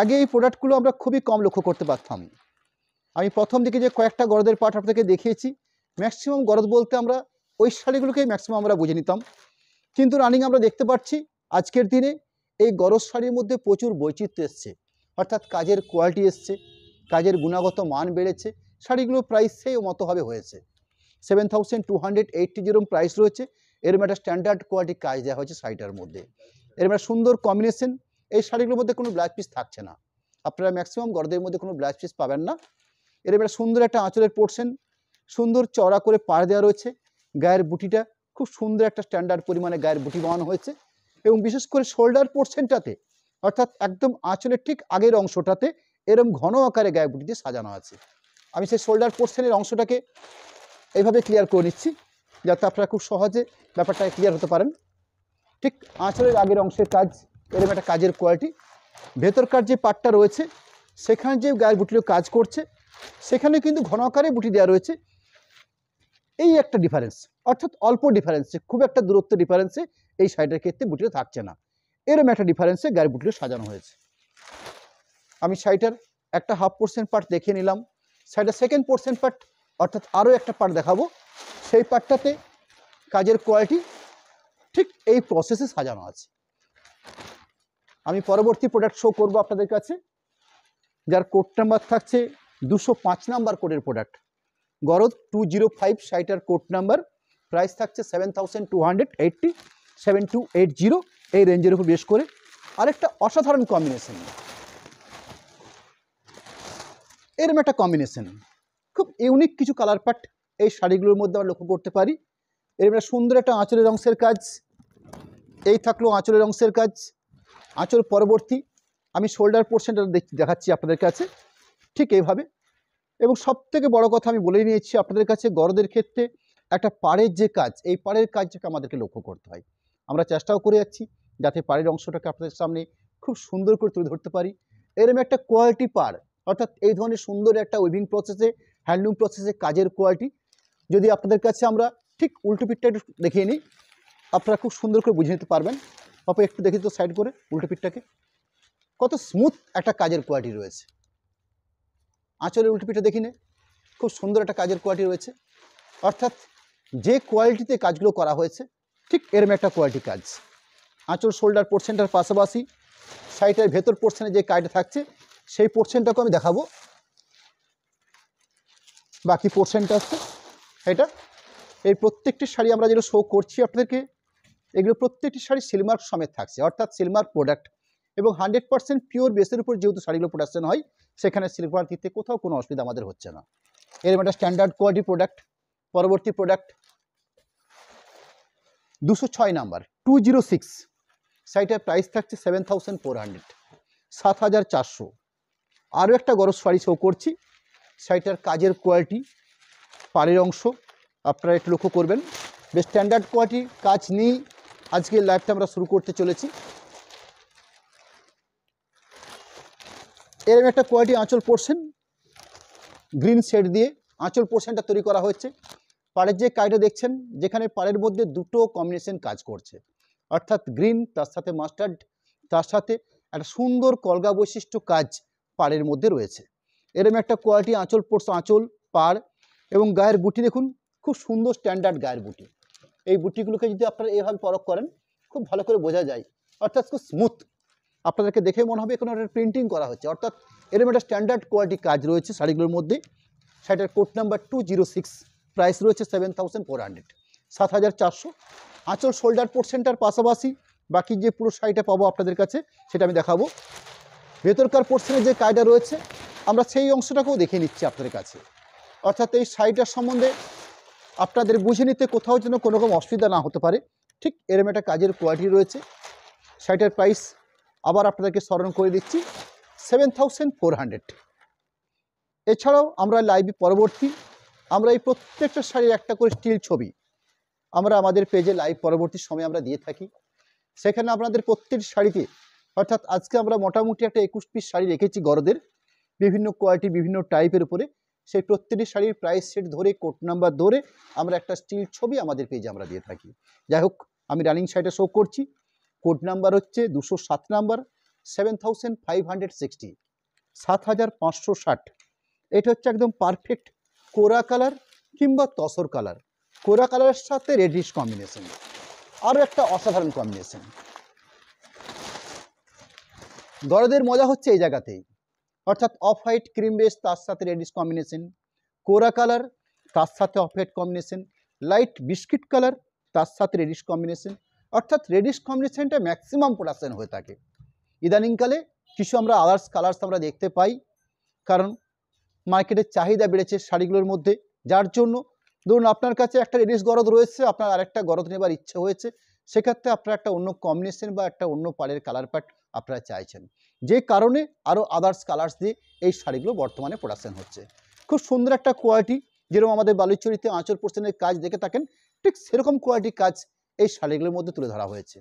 আগে এই প্রোডাক্টগুলো আমরা খুবই কম লক্ষ্য করতে পারতাম আমি প্রথম দিকে যে কয়েকটা গরদের পাট আপনাকে দেখিয়েছি ম্যাক্সিমাম গরদ বলতে আমরা ওই শাড়িগুলোকেই ম্যাক্সিমাম আমরা বুঝে নিতাম কিন্তু রানিং আমরা দেখতে পাচ্ছি আজকের দিনে এই গরজ শাড়ির মধ্যে প্রচুর বৈচিত্র্য এসছে অর্থাৎ কাজের কোয়ালিটি এসছে কাজের গুণাগত মান বেড়েছে শাড়িগুলো প্রাইস সেই মতোভাবে হয়েছে seven thousand two hundred eighty যেরকম প্রাইস রয়েছে এরম একটা স্ট্যান্ডার্ড কোয়ালিটি কাজ দেওয়া হয়েছে শাড়িটার মধ্যে এরম একটা সুন্দর কম্বিনেশন এই শাড়িগুলোর মধ্যে কোনো ব্লাউজ পিস থাকছে না আপনারা ম্যাক্সিমাম গরদের মধ্যে কোনো ব্লাউজ পিস পাবেন না এরম একটা সুন্দর একটা আঁচলের পোর্শন সুন্দর চড়া করে পাড় দেওয়া রয়েছে গায়ের বুটিটা খুব সুন্দর একটা স্ট্যান্ডার্ড পরিমাণে গায়ের বুটি বানানো হয়েছে এবং বিশেষ করে শোল্ডার পোর্শনটাতে অর্থাৎ একদম আঁচলের ঠিক আগের অংশটাতে এরম ঘন আকারে গায়ে গুটি দিয়ে সাজানো আছে আমি সেই শোল্ডার পোর্শনের অংশটাকে এইভাবে ক্লিয়ার করে নিচ্ছি যাতে আপনারা খুব সহজে ব্যাপারটা ক্লিয়ার হতে পারেন ঠিক আঁচলের আগের অংশের কাজ এরকম একটা কাজের কোয়ালিটি ভেতরকার যে পাটটা রয়েছে সেখানে যে গায়ের বুটিরও কাজ করছে সেখানে কিন্তু ঘন আকারে বুটি দেওয়া রয়েছে এই একটা ডিফারেন্স অর্থাৎ অল্প ডিফারেন্সে খুব একটা দূরত্ব ডিফারেন্সে এই সাইডের ক্ষেত্রে বুটিটা থাকছে না এরম একটা ডিফারেন্সে গায়ের বুটিটা সাজানো হয়েছে আমি সাইটার একটা হাফ পার্সেন্ট পার্ট দেখে নিলাম সাইটার সেকেন্ড পার্সেন্ট পার্ট অর্থাৎ আরও একটা পার্ট দেখাবো সেই পার্টটাতে কাজের কোয়ালিটি ঠিক এই প্রসেসে সাজানো আছে আমি পরবর্তী প্রোডাক্ট শো করব আপনাদের কাছে যার কোড নাম্বার থাকছে দুশো পাঁচ নাম্বার কোডের প্রোডাক্ট গরদ টু জিরো ফাইভ সাইটার কোড নাম্বার প্রাইস থাকছে seven thousand two hundred eighty seven two eight zero এই রেঞ্জের উপর বেশ করে আরেকটা অসাধারণ কম্বিনেশন এরম একটা কম্বিনেশন খুব ইউনিক কিছু কালার পাট এই শাড়িগুলোর মধ্যে আমরা লক্ষ্য করতে পারি এরম একটা সুন্দর একটা আঁচলের অংশের কাজ এই থাকলো আঁচলের অংশের কাজ আঁচল পরবর্তী আমি শোল্ডার পোর্শনটা দেখাচ্ছি আপনাদের কাছে ঠিক এইভাবে এবং সব থেকে বড় কথা আমি বলেই নিয়েছি আপনাদের কাছে গরদের ক্ষেত্রে একটা পাড়ের যে কাজ এই পাড়ের কাজটাকে আমাদেরকে লক্ষ্য করতে হয় আমরা চেষ্টাও করে যাচ্ছি যাতে পাড়ের অংশটাকে আপনাদের সামনে খুব সুন্দর করে তুলে ধরতে পারি এরম একটা কোয়ালিটি পাড় অর্থাৎ এই ধরনের সুন্দর একটা উইভিং প্রসেসে হ্যান্ডলুম প্রসেসে কাজের কোয়ালিটি যদি আপনাদের কাছে আমরা ঠিক উল্টো পিঠটা একটু দেখিয়ে নিই আপনারা খুব সুন্দর করে বুঝে নিতে পারবেন অপ একটু দেখে তো সাইড করে উল্টো পিঠটাকে কত স্মুথ একটা কাজের কোয়ালিটি রয়েছে আঁচলের উল্টো পিঠটা দেখি খুব সুন্দর একটা কাজের কোয়ালিটি রয়েছে অর্থাৎ যে কোয়ালিটিতে কাজগুলো করা হয়েছে ঠিক এরম একটা কোয়ালিটি কাজ আঁচল শোল্ডার পোর্শনটার পাশাপাশি সাইটের ভেতর পোর্শনে যে কাজটা থাকছে সেই পোর্শনটাকে আমি দেখাবো বাকি পোর্শনটা আছে এটা এই প্রত্যেকটি শাড়ি আমরা যেটা শো করছি আপনাদেরকে এগুলো প্রত্যেকটি শাড়ি সিলমার্ক সমেত থাকছে অর্থাৎ সিলমার্ক প্রোডাক্ট এবং হান্ড্রেড পার্সেন্ট পিওর বেসের উপর যেহেতু শাড়িগুলো প্রোডাকশন হয় সেখানে সিলমার্ক দিতে কোথাও কোনো অসুবিধা আমাদের হচ্ছে না এরকম একটা স্ট্যান্ডার্ড কোয়ালিটি প্রোডাক্ট পরবর্তী প্রোডাক্ট দুশো ছয় নাম্বার টু জিরো সিক্স শাড়িটার প্রাইস থাকছে সেভেন থাউজেন্ড ফোর হান্ড্রেড সাত হাজার চারশো আরও একটা গরজ শাড়ি শো করছি শাড়িটার কাজের কোয়ালিটি পাড়ের অংশ আপনারা একটু লক্ষ্য করবেন বেশ স্ট্যান্ডার্ড কোয়ালিটির কাজ নিয়েই আজকে লাইভটা আমরা শুরু করতে চলেছি এরকম একটা কোয়ালিটি আঁচল পোর্শন গ্রিন শেড দিয়ে আঁচল পোর্শনটা তৈরি করা হয়েছে পাড়ের যে কাজটা দেখছেন যেখানে পাড়ের মধ্যে দুটো কম্বিনেশন কাজ করছে অর্থাৎ গ্রিন তার সাথে মাস্টার্ড তার সাথে একটা সুন্দর কলগা বৈশিষ্ট্য কাজ পাড়ের মধ্যে রয়েছে এরম একটা কোয়ালিটি আঁচল পড়ছে আঁচল পাড় এবং গায়ের বুটি দেখুন খুব সুন্দর স্ট্যান্ডার্ড গায়ের বুটি এই বুটিগুলোকে যদি আপনারা এভাবে পরক করেন খুব ভালো করে বোঝা যায় অর্থাৎ খুব স্মুথ আপনাদেরকে দেখে মনে হবে কোনো একটা প্রিন্টিং করা হচ্ছে অর্থাৎ এরম একটা স্ট্যান্ডার্ড কোয়ালিটি কাজ রয়েছে শাড়িগুলোর মধ্যে শাড়িটার code number two zero six price রয়েছে সেভেন থাউজেন্ড ফোর হান্ড্রেড সাত হাজার চারশো আঁচল শোল্ডার পোর্শনটার পাশাপাশি বাকি যে পুরো শাড়িটা পাবো আপনাদের কাছে সেটা আমি দেখাবো ভেতরকার পোর্শনে যে কায়দা রয়েছে আমরা সেই অংশটাকেও দেখে নিচ্ছি আপনাদের কাছে অর্থাৎ এই শাড়িটার সম্বন্ধে আপনাদের বুঝে নিতে কোথাও যেন কোনো রকম অসুবিধা না হতে পারে ঠিক এরম একটা কাজের কোয়ালিটি রয়েছে শাড়িটার প্রাইস আবার আপনাদেরকে স্মরণ করে দিচ্ছি সেভেন থাউজেন্ড ফোর হান্ড্রেড এছাড়াও আমরা লাইভ পরবর্তী আমরা এই প্রত্যেকটা শাড়ির একটা করে স্টিল ছবি আমরা আমাদের পেজে লাইভ পরবর্তী সময় আমরা দিয়ে থাকি সেখানে আপনাদের প্রত্যেকটি শাড়িতে অর্থাৎ আজকে আমরা মোটামুটি একটা একুশ পিস শাড়ি রেখেছি গরদের বিভিন্ন কোয়ালিটি বিভিন্ন টাইপের উপরে সেই প্রত্যেকটি শাড়ির প্রাইস সেট ধরে কোট নাম্বার ধরে আমরা একটা স্টিল ছবি আমাদের পেজে আমরা দিয়ে থাকি যাই হোক আমি রানিং শাড়িটা শো করছি কোড নাম্বার হচ্ছে দুশো সাত number seven thousand five hundred sixty সাত হাজার পাঁচশো ষাট এটা হচ্ছে একদম পারফেক্ট কোরা কালার কিংবা তসর কালার কোরা কালারের সাথে রেডিশ কম্বিনেশন আরও একটা অসাধারণ কম্বিনেশন দরদের মজা হচ্ছে এই জায়গাতেই অর্থাৎ অফ হোয়াইট ক্রিম বেস তার সাথে রেডিশ কম্বিনেশন কোরা কালার তার সাথে off white combination light biscuit colour তার সাথে রেডিশ কম্বিনেশন অর্থাৎ রেডিশ কম্বিনেশনটা ম্যাক্সিমাম প্রোডাকশান হয়ে থাকে ইদানিংকালে কিছু আমরা আদার্স কালার্স আমরা দেখতে পাই কারণ মার্কেটের চাহিদা বেড়েছে শাড়িগুলোর মধ্যে যার জন্য ধরুন আপনার কাছে একটা রেডিশ গরদ রয়েছে আপনার আরেকটা গরদ নেবার ইচ্ছে হয়েছে সেক্ষেত্রে আপনারা একটা অন্য কম্বিনেশন বা একটা অন্য পাড়ের কালার প্যাট আপনারা চাইছেন যে কারণে আরও আদার্স কালার্স দিয়ে এই শাড়িগুলো বর্তমানে প্রোডাকশন হচ্ছে খুব সুন্দর একটা কোয়ালিটি যেরকম আমাদের বালুচরিতে আঁচল পোর্শনের কাজ দেখে থাকেন ঠিক সেরকম কোয়ালিটির কাজ এই শাড়িগুলোর মধ্যে তুলে ধরা হয়েছে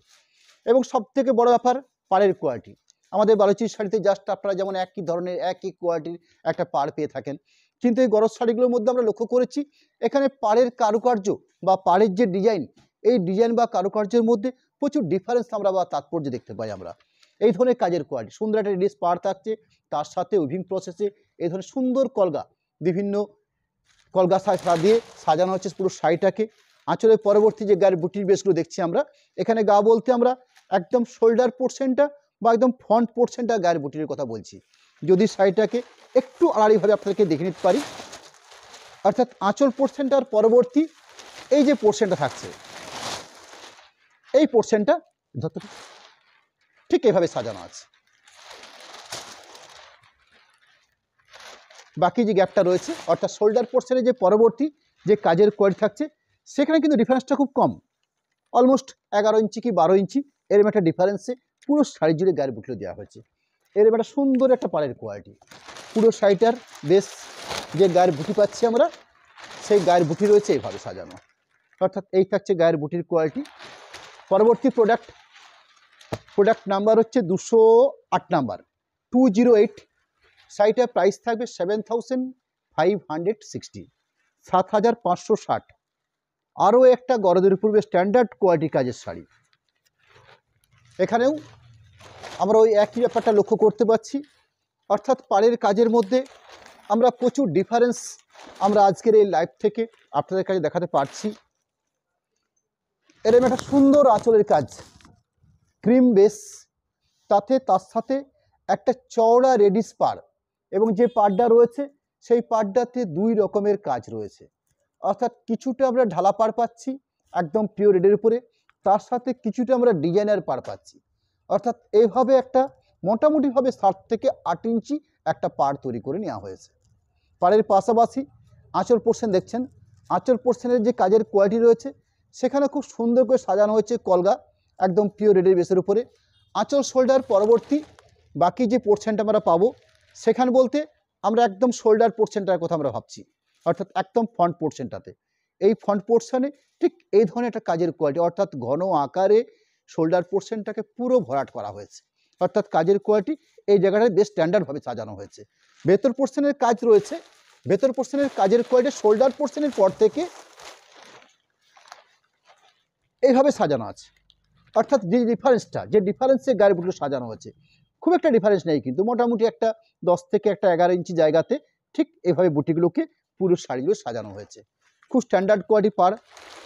এবং সবথেকে বড় ব্যাপার পাড়ের কোয়ালিটি আমাদের বালুচির শাড়িতে জাস্ট আপনারা যেমন একই ধরনের একই কোয়ালিটির একটা পাড় পেয়ে থাকেন কিন্তু এই গরজ শাড়িগুলোর মধ্যে আমরা লক্ষ্য করেছি এখানে পাড়ের কারুকার্য বা পাড়ের যে ডিজাইন এই ডিজাইন বা কারুকার্যের মধ্যে প্রচুর ডিফারেন্স আমরা বা তাৎপর্য দেখতে পাই আমরা এই ধরনের কাজের কোয়ালিটি সুন্দর একটা রিডিস পার থাকছে তার সাথে উইভিং প্রসেসে এই ধরনের সুন্দর কলগা বিভিন্ন কলগা সাজা দিয়ে সাজানো হচ্ছে পুরো শাড়িটাকে আঁচলের পরবর্তী যে গায়ের বুটির বেসগুলো দেখছি আমরা এখানে গা বলতে আমরা একদম শোল্ডার পোর্শনটা বা একদম ফ্রন্ট পোর্শনটা গায়ের বুটির কথা বলছি যদি শাড়িটাকে একটু আড়াড়িভাবে আপনাদেরকে দেখে নিতে পারি অর্থাৎ আঁচল পোর্শনটার পরবর্তী এই যে পোর্শনটা থাকছে এই পোর্শনটা ধরতে ঠিক এইভাবে সাজানো আছে বাকি যে গ্যাপটা রয়েছে অর্থাৎ শোল্ডার পোর্শনে যে পরবর্তী যে কাজের কোয়ারি থাকছে সেখানে কিন্তু ডিফারেন্সটা খুব কম অলমোস্ট এগারো ইঞ্চি কি বারো ইঞ্চি এরম একটা ডিফারেন্সে পুরো শাড়ি জুড়ে গায়ের বুটলো দেওয়া হয়েছে এরম একটা সুন্দর একটা পাড়ের কোয়ালিটি পুরো শাড়িটার বেশ যে গায়ের বুটি পাচ্ছি আমরা সেই গায়ের বুটি রয়েছে এইভাবে সাজানো অর্থাৎ এই থাকছে গায়ের বুটির কোয়ালিটি পরবর্তী প্রোডাক্ট প্রোডাক্ট নাম্বার হচ্ছে দুশো আট নাম্বার টু জিরো এইট সাইটের প্রাইস থাকবে seven thousand five hundred sixty সাত হাজার পাঁচশো ষাট আরও একটা গরদের পূর্বে স্ট্যান্ডার্ড কোয়ালিটি কাজের শাড়ি এখানেও আমরা ওই একই ব্যাপারটা লক্ষ্য করতে পারছি অর্থাৎ পাড়ের কাজের মধ্যে আমরা প্রচুর ডিফারেন্স আমরা আজকের এই লাইভ থেকে আপনাদের কাছে দেখাতে পারছি এরকম একটা সুন্দর আঁচলের কাজ ক্রিম বেস তাতে তার সাথে একটা চওড়া রেডিস পার এবং যে পাড়টা রয়েছে সেই পাড়টাতে দুই রকমের কাজ রয়েছে অর্থাৎ কিছুটা আমরা ঢালা পার পাচ্ছি একদম পিওর রেডের উপরে তার সাথে কিছুটা আমরা ডিজাইনার পার পাচ্ছি অর্থাৎ এইভাবে একটা মোটামুটিভাবে সাত থেকে আট ইঞ্চি একটা পাড় তৈরি করে নেওয়া হয়েছে পাড়ের পাশাপাশি আঁচল পোর্শন দেখছেন আঁচল পোর্শনের যে কাজের কোয়ালিটি রয়েছে সেখানে খুব সুন্দর করে সাজানো হয়েছে কলগা একদম পিওর রেডের বেসের উপরে আঁচল শোল্ডার পরবর্তী বাকি যে পোর্শনটা আমরা পাবো সেখান বলতে আমরা একদম শোল্ডার পোর্শনটার কথা আমরা ভাবছি অর্থাৎ একদম ফ্রন্ট পোর্শনটাতে এই ফ্রন্ট পোর্শনে ঠিক এই ধরনের একটা কাজের কোয়ালিটি অর্থাৎ ঘন আকারে শোল্ডার পোর্শনটাকে পুরো ভরাট করা হয়েছে অর্থাৎ কাজের কোয়ালিটি এই জায়গাটায় বেশ স্ট্যান্ডার্ডভাবে সাজানো হয়েছে ভেতর পোর্শনের কাজ রয়েছে ভেতর পোর্শনের কাজের কোয়ালিটি শোল্ডার পোর্শনের পর থেকে এইভাবে সাজানো আছে অর্থাৎ যে ডিফারেন্সটা যে ডিফারেন্সে গায়ের সাজানো আছে খুব একটা ডিফারেন্স নেই কিন্তু মোটামুটি একটা দশ থেকে একটা এগারো ইঞ্চি জায়গাতে ঠিক এভাবে বুটিগুলোকে পুরো শাড়িগুলো সাজানো হয়েছে খুব স্ট্যান্ডার্ড কোয়ালিটি পার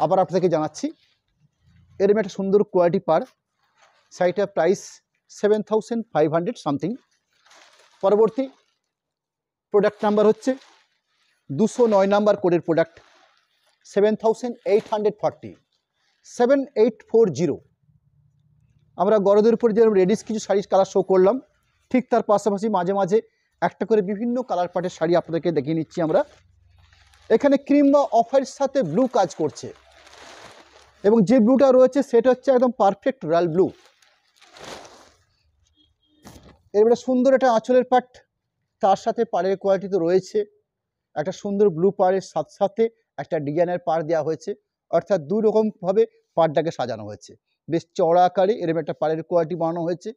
আবার আপনাকে জানাচ্ছি এরম একটা সুন্দর কোয়ালিটি পার শাড়িটার price seven thousand five hundred something পরবর্তী প্রোডাক্ট নাম্বার হচ্ছে দুশো নয় নাম্বার কোডের product seven thousand eight hundred forty seven eight four zero আমরা গরদের উপরে যেরকম রেডিস কিছু শাড়ির কালার শো করলাম ঠিক তার পাশাপাশি মাঝে মাঝে একটা করে বিভিন্ন কালার পাটের শাড়ি আপনাদেরকে দেখিয়ে নিচ্ছি আমরা এখানে ক্রিম বা অফারের সাথে ব্লু কাজ করছে এবং যে ব্লুটা রয়েছে সেটা হচ্ছে একদম পারফেক্ট রয়্যাল ব্লু এরপরে সুন্দর একটা আঁচলের পাট তার সাথে পাড়ের কোয়ালিটি তো রয়েছে একটা সুন্দর ব্লু পাড়ের সাথে সাথে একটা ডিজাইনের পাড় দেওয়া হয়েছে অর্থাৎ দু রকমভাবে পাটটাকে সাজানো হয়েছে বেশ চড়া আকারে এরম একটা পাড়ের কোয়ালিটি বানানো হয়েছে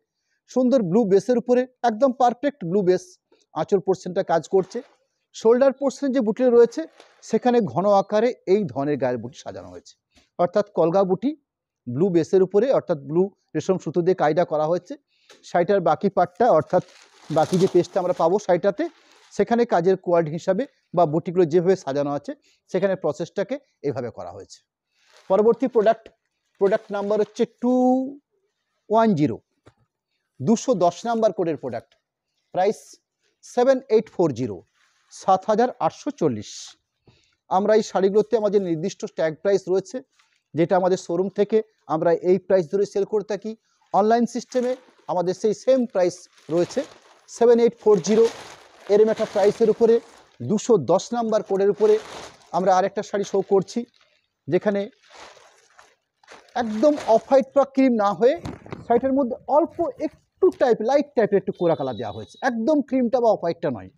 সুন্দর ব্লু বেসের উপরে একদম পারফেক্ট ব্লু বেস আঁচল পোর্শনটা কাজ করছে শোল্ডার পোর্শন যে বুটি রয়েছে সেখানে ঘন আকারে এই ধরনের গায়ের বুটি সাজানো হয়েছে অর্থাৎ কলগা বুটি ব্লু বেসের উপরে অর্থাৎ ব্লু রেশম সুতো দিয়ে কায়দা করা হয়েছে শাড়িটার বাকি পাটটা অর্থাৎ বাকি যে পেস্টটা আমরা পাবো শাড়িটাতে সেখানে কাজের কোয়ার্ড হিসাবে বা বুটিগুলো যেভাবে সাজানো আছে সেখানে প্রসেসটাকে এভাবে করা হয়েছে পরবর্তী প্রোডাক্ট প্রোডাক্ট নাম্বার হচ্ছে টু ওয়ান জিরো দুশো দশ নাম্বার কোডের product price seven eight four zero সাত হাজার আটশো চল্লিশ আমরা এই শাড়িগুলোতে আমাদের নির্দিষ্ট ট্যাগ প্রাইস রয়েছে যেটা আমাদের শোরুম থেকে আমরা এই প্রাইস ধরে সেল করে থাকি অনলাইন সিস্টেমে আমাদের সেই সেম প্রাইস রয়েছে সেভেন এইট ফোর জিরো এরম একটা প্রাইসের উপরে দুশো দশ নাম্বার কোডের উপরে আমরা আরেকটা শাড়ি শো করছি যেখানে একদম অফ হোয়াইট বা ক্রিম না হয়ে শাড়িটার মধ্যে অল্প একটু টাইপ লাইট টাইপের একটু কোরা কালার দেওয়া হয়েছে একদম ক্রিমটা বা অফ নয়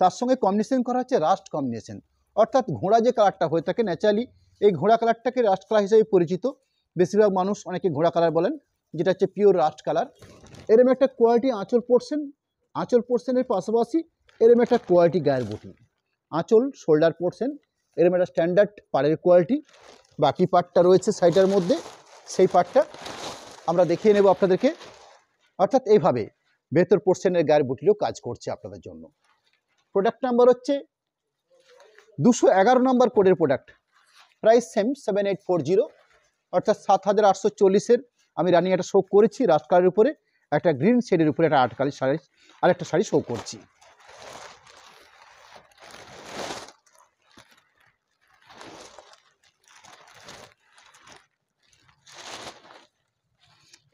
তার সঙ্গে কম্বিনেশন করা হচ্ছে রাস্ট কম্বিনেশন অর্থাৎ ঘোড়া যে কালারটা হয়ে থাকে ন্যাচারালি এই ঘোড়া কালারটাকে রাস্ট কালার হিসেবে পরিচিত বেশিরভাগ মানুষ অনেকে ঘোড়া কালার বলেন যেটা হচ্ছে পিওর রাস্ট কালার এরম একটা কোয়ালিটি আঁচল পড়ছেন আঁচল পোর্শনের পাশাপাশি এরম একটা কোয়ালিটি গায়ের বটি আঁচল শোল্ডার পোর্শন এরম একটা স্ট্যান্ডার্ড পাড়ের কোয়ালিটি বাকি পার্টটা রয়েছে সাইটার মধ্যে সেই পার্টটা আমরা দেখিয়ে নেব আপনাদেরকে অর্থাৎ এইভাবে ভেতর পোর্শনের গায়ের বটিরও কাজ করছে আপনাদের জন্য প্রোডাক্ট নাম্বার হচ্ছে দুশো এগারো নম্বর কোডের product price same seven eight four zero অর্থাৎ সাত হাজার আটশো চল্লিশের আমি রানিং একটা শো করেছি রাজকালের উপরে একটা গ্রিন শেডের উপরে একটা আটকালি শাড়ি আর একটা শাড়ি শো করছি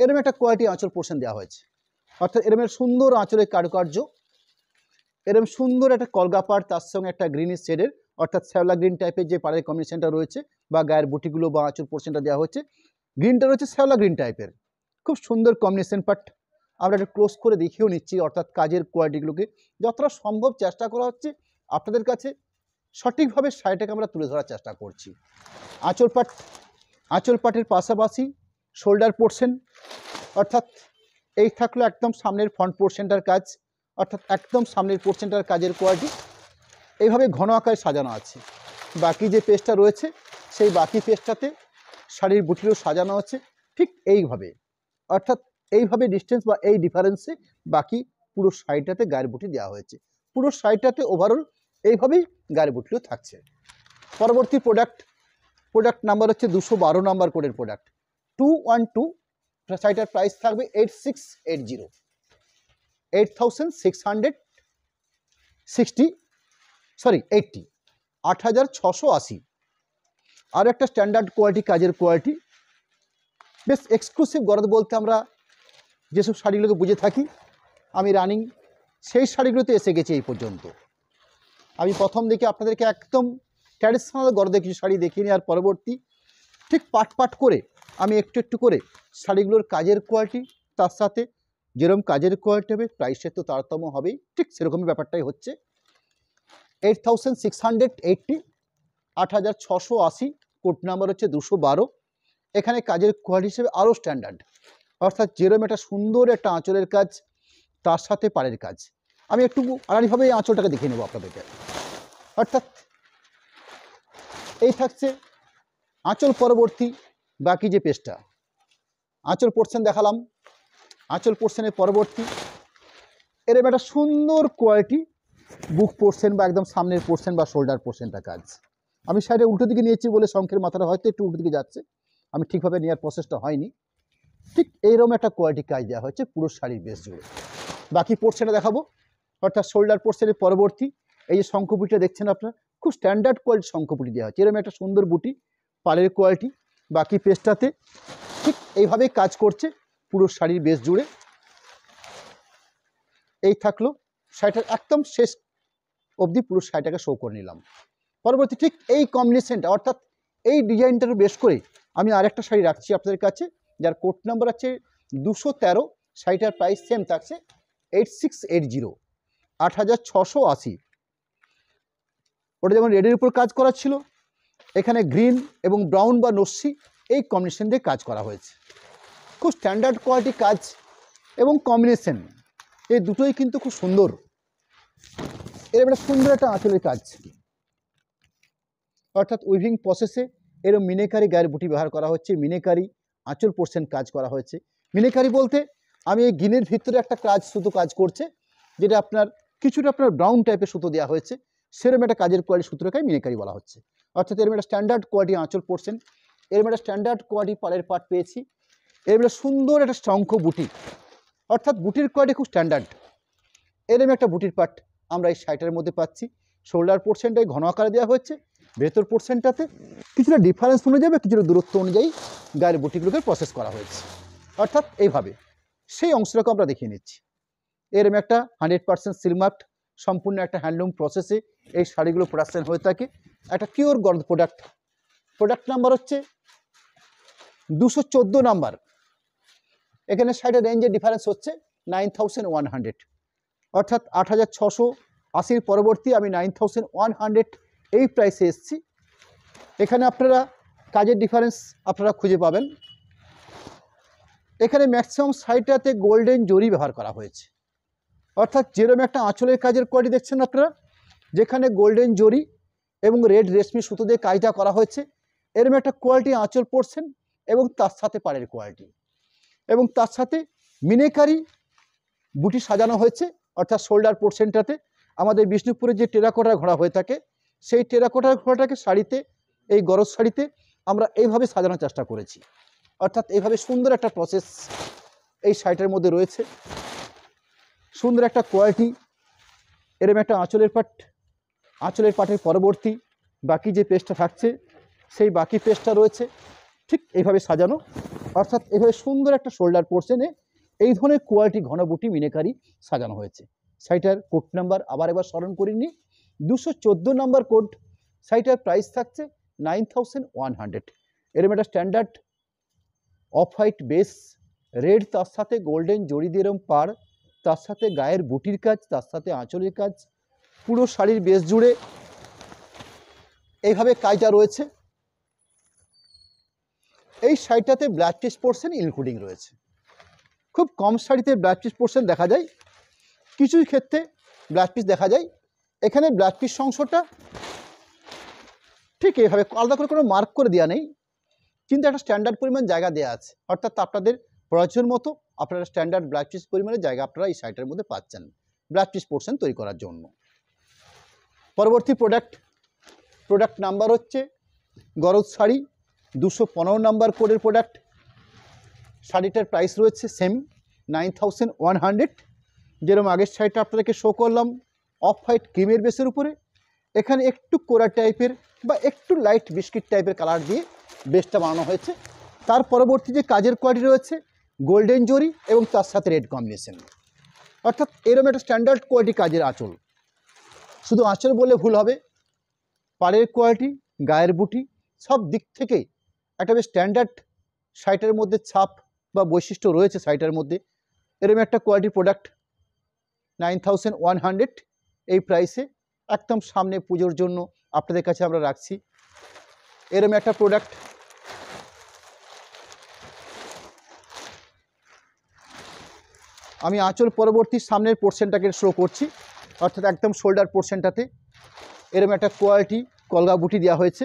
এরম একটা কোয়ালিটি আঁচল পোর্শন দেওয়া হয়েছে অর্থাৎ এরমের সুন্দর আঁচলের কারুকার্য এরম সুন্দর একটা কলগাপার তার সঙ্গে একটা গ্রিনিশ শেডের অর্থাৎ শ্যাওলা গ্রিন টাইপের যে পাড়ের কম্বিনেশনটা রয়েছে বা গায়ের বুটিগুলো বা আঁচল পোর্শনটা দেওয়া হয়েছে গ্রিনটা রয়েছে শ্যাওলা গ্রিন টাইপের খুব সুন্দর কম্বিনেশন পাট আমরা একটু ক্লোজ করে দেখিয়েও নিচ্ছি অর্থাৎ কাজের কোয়ালিটিগুলোকে যতটা সম্ভব চেষ্টা করা হচ্ছে আপনাদের কাছে সঠিকভাবে শাড়িটাকে আমরা তুলে ধরার চেষ্টা করছি আঁচল পাট আঁচল পাটের পাশাপাশি শোল্ডার পোর্শন অর্থাৎ এই থাকলো একদম সামনের ফ্রন্ট পোর্শনটার কাজ অর্থাৎ একদম সামনের পোর্শনটার কাজের কোয়ালিটি এইভাবে ঘন আকারে সাজানো আছে বাকি যে পেজটা রয়েছে সেই বাকি পেজটাতে শাড়ির বুটিরও সাজানো আছে ঠিক এইভাবে অর্থাৎ এইভাবে ডিস্টেন্স বা এই ডিফারেন্সে বাকি পুরো সাইডটাতে গায়ের বুটি দেওয়া হয়েছে পুরো সাইডটাতে ওভারঅল এইভাবেই গায়ের বুটিও থাকছে পরবর্তী প্রোডাক্ট প্রোডাক্ট নাম্বার হচ্ছে দুশো বারো নাম্বার কোডের প্রোডাক্ট টু ওয়ান টু সাইটার প্রাইস থাকবে eight six eight zero eight thousand six hundred sixty sorry eighty আট হাজার ছশো আশি আর একটা স্ট্যান্ডার্ড কোয়ালিটি কাজের কোয়ালিটি বেশ এক্সক্লুসিভ গরদ বলতে আমরা যেসব শাড়িগুলোকে বুঝে থাকি আমি রানিং সেই শাড়িগুলোতে এসে গেছি এই পর্যন্ত আমি প্রথম দিকে আপনাদেরকে একদম ট্র্যাডিশনাল গর্দে কিছু শাড়ি দেখিয়ে নেওয়ার পরবর্তী ঠিক পাট পাট করে আমি একটু একটু করে শাড়িগুলোর কাজের কোয়ালিটি তার সাথে যেরকম কাজের কোয়ালিটি হবে প্রাইসের তো তারতম্য হবেই ঠিক সেরকমই ব্যাপারটাই হচ্ছে eight thousand six hundred eighty আট হাজার ছশো আশি কোড নাম্বার হচ্ছে দুশো বারো এখানে কাজের কোয়ালিটি হিসেবে আরও স্ট্যান্ডার্ড অর্থাৎ যেরম একটা সুন্দর একটা আঁচলের কাজ তার সাথে পাড়ের কাজ আমি একটু আড়াড়িভাবে এই আঁচলটাকে দেখে নেব আপনাদেরকে অর্থাৎ এই থাকছে আঁচল পরবর্তী বাকি যে পেজটা আঁচল পোর্শন দেখালাম আঁচল পোর্শনের পরবর্তী এরম একটা সুন্দর কোয়ালিটি বুক পোর্শন বা একদম সামনের পোর্শন বা শোল্ডার পোর্শনটা কাজ আমি সাইডে উল্টো দিকে নিয়েছি বলে শঙ্খের মাথাটা হয়তো একটু উল্টো দিকে যাচ্ছে আমি ঠিকভাবে নেওয়ার প্রসেসটা হয়নি ঠিক এইরকম একটা কোয়ালিটি কাজ দেওয়া হয়েছে পুরো শাড়ির বেশ জুড়ে বাকি পোর্শনটা দেখাবো অর্থাৎ শোল্ডার পোর্শনের পরবর্তী এই যে শঙ্খপুটিটা দেখছেন আপনারা খুব স্ট্যান্ডার্ড কোয়ালিটি শঙ্খপুটি দেওয়া হয়েছে এরকম একটা সুন্দর বুটি পালের কোয়ালিটি বাকি পেস্টটাতে ঠিক এইভাবেই কাজ করছে পুরো শাড়ির বেশ জুড়ে এই থাকলো শাড়িটার একদম শেষ অবধি পুরো শাড়িটাকে শো করে নিলাম পরবর্তী ঠিক এই কম্বিনেশনটা অর্থাৎ এই ডিজাইনটার বেশ করে আমি আরেকটা শাড়ি রাখছি আপনাদের কাছে যার কোড নাম্বার আছে দুশো তেরো শাড়িটার প্রাইস সেম থাকছে এইট সিক্স এইট জিরো আট হাজার ছশো আশি ওটা যেমন রেডের উপর কাজ করা ছিল এখানে গ্রিন এবং ব্রাউন বা নস্যি এই কম্বিনেশন দিয়ে কাজ করা হয়েছে খুব স্ট্যান্ডার্ড কোয়ালিটি কাজ এবং কম্বিনেশন এই দুটোই কিন্তু খুব সুন্দর এর একটা সুন্দর একটা আঁচলের কাজ অর্থাৎ উইভিং প্রসেসে এরকম মিনেকারি গায়ের বুটি ব্যবহার করা হচ্ছে মিনেকারি আঁচল পোর্শন কাজ করা হয়েছে মিনেকারি বলতে আমি এই গিনের ভিতরে একটা কাজ সুতো কাজ করছে যেটা আপনার কিছুটা আপনার ব্রাউন টাইপের সুতো দেওয়া হয়েছে সেরম একটা কাজের কোয়ালিটি সূত্রকে মিনেকারি বলা হচ্ছে অর্থাৎ এরম একটা স্ট্যান্ডার্ড কোয়ালিটি আঁচল পার্সেন্ট এরম একটা স্ট্যান্ডার্ড কোয়ালিটি পালের পাট পেয়েছি এরম একটা সুন্দর একটা শঙ্খ বুটি অর্থাৎ বুটির কোয়ালিটি খুব স্ট্যান্ডার্ড এরম একটা বুটির পাট আমরা এই সাইটের মধ্যে পাচ্ছি শোল্ডার পোর্শনটাই ঘন আকারে দেওয়া হয়েছে ভেতর পোর্শনটাতে কিছুটা ডিফারেন্স অনুযায়ী বা কিছুটা দূরত্ব অনুযায়ী গায়ের বুটিগুলোকে প্রসেস করা হয়েছে অর্থাৎ এইভাবে সেই অংশটাকে আমরা দেখিয়ে নিচ্ছি এরম একটা হান্ড্রেড পার্সেন্ট সিলমার্ট সম্পূর্ণ একটা হ্যান্ডলুম প্রসেসে এই শাড়িগুলো প্রোডাকশান হয়ে থাকে একটা পিওর গর্দ প্রোডাক্ট প্রোডাক্ট নাম্বার হচ্ছে দুশো চোদ্দো নাম্বার এখানে শাড়িটার রেঞ্জের ডিফারেন্স হচ্ছে নাইন থাউজেন্ড ওয়ান হান্ড্রেড অর্থাৎ আট হাজার ছশো আশির পরবর্তী আমি নাইন থাউজেন্ড ওয়ান হান্ড্রেড এই প্রাইসে এসছি এখানে আপনারা কাজের ডিফারেন্স আপনারা খুঁজে পাবেন এখানে ম্যাক্সিমাম সাইটটাতে গোল্ডেন জরি ব্যবহার করা হয়েছে অর্থাৎ যেরকম একটা আঁচলের কাজের কোয়ালিটি দেখছেন আপনারা যেখানে গোল্ডেন জরি এবং রেড রেশমি সুতো দিয়ে কাজটা করা হয়েছে এরম একটা কোয়ালিটি আঁচল পড়ছেন এবং তার সাথে পাড়ের কোয়ালিটি এবং তার সাথে মিনেকারি বুটি সাজানো হয়েছে অর্থাৎ শোল্ডার পোর্শনটাতে আমাদের বিষ্ণুপুরে যে টেরাকোটা ঘোরা হয়ে থাকে সেই টেরাকোটার ঘোড়াটাকে শাড়িতে এই গরজ শাড়িতে আমরা এইভাবে সাজানোর চেষ্টা করেছি অর্থাৎ এইভাবে সুন্দর একটা প্রসেস এই শাড়িটার মধ্যে রয়েছে সুন্দর একটা কোয়ালিটি এরম একটা আঁচলের পাট আঁচলের পাটের পরবর্তী বাকি যে পেস্টটা থাকছে সেই বাকি পেস্টটা রয়েছে ঠিক এইভাবে সাজানো অর্থাৎ এইভাবে সুন্দর একটা শোল্ডার পোর্শনে এই ধরনের কোয়ালিটি ঘনবুটি মিনেকারি সাজানো হয়েছে শাড়িটার কোট নাম্বার আবার একবার স্মরণ করিনি দুশো চোদ্দো নম্বর কোড শাড়িটার প্রাইস থাকছে নাইন থাউজেন্ড ওয়ান হান্ড্রেড এরম একটা standard off white base red তার সাথে গোল্ডেন জড়ি দিয়ে এরম পার তার সাথে গায়ের বুটির কাজ তার সাথে আঁচলের কাজ পুরো শাড়ির বেশ জুড়ে এইভাবে কাজটা রয়েছে এই শাড়িটাতে টেস্ট পোর্শন ইনক্লুডিং রয়েছে খুব কম শাড়িতে টেস্ট পোর্শন দেখা যায় কিছু ক্ষেত্রে পিস দেখা যায় এখানে ব্ল্যাক পিস অংশটা ঠিক এইভাবে আলাদা করে কোনো মার্ক করে দেওয়া নেই কিন্তু একটা স্ট্যান্ডার্ড পরিমাণ জায়গা দেওয়া আছে অর্থাৎ আপনাদের প্রয়োজন মতো আপনারা স্ট্যান্ডার্ড ব্ল্যাক পিস পরিমাণে জায়গা আপনারা এই সাইটের মধ্যে পাচ্ছেন ব্ল্যাক পিস পোর্শন তৈরি করার জন্য পরবর্তী প্রোডাক্ট প্রোডাক্ট নাম্বার হচ্ছে গরজ শাড়ি দুশো পনেরো নাম্বার কোডের প্রোডাক্ট শাড়িটার প্রাইস রয়েছে same nine thousand one hundred যেরকম আগের শাড়িটা আপনাদেরকে শো করলাম অফ হোয়াইট ক্রিমের বেসের উপরে এখানে একটু কোরা টাইপের বা একটু লাইট বিস্কিট টাইপের কালার দিয়ে বেসটা বানানো হয়েছে তার পরবর্তী যে কাজের কোয়ালিটি রয়েছে গোল্ডেন জরি এবং তার সাথে রেড কম্বিনেশন অর্থাৎ এরম একটা স্ট্যান্ডার্ড কোয়ালিটি কাজের আঁচল শুধু আঁচল বলে ভুল হবে পাড়ের কোয়ালিটি গায়ের বুটি সব দিক থেকে একটা বেশ স্ট্যান্ডার্ড সাইটের মধ্যে ছাপ বা বৈশিষ্ট্য রয়েছে সাইটের মধ্যে এরম একটা কোয়ালিটির product nine thousand one hundred এই প্রাইসে একদম সামনে পুজোর জন্য আপনাদের কাছে আমরা রাখছি এরম একটা প্রোডাক্ট আমি আঁচল পরবর্তী সামনের পোর্শনটাকে শো করছি অর্থাৎ একদম শোল্ডার পোর্শনটাতে এরম একটা কোয়ালিটি কলগা বুটি দেওয়া হয়েছে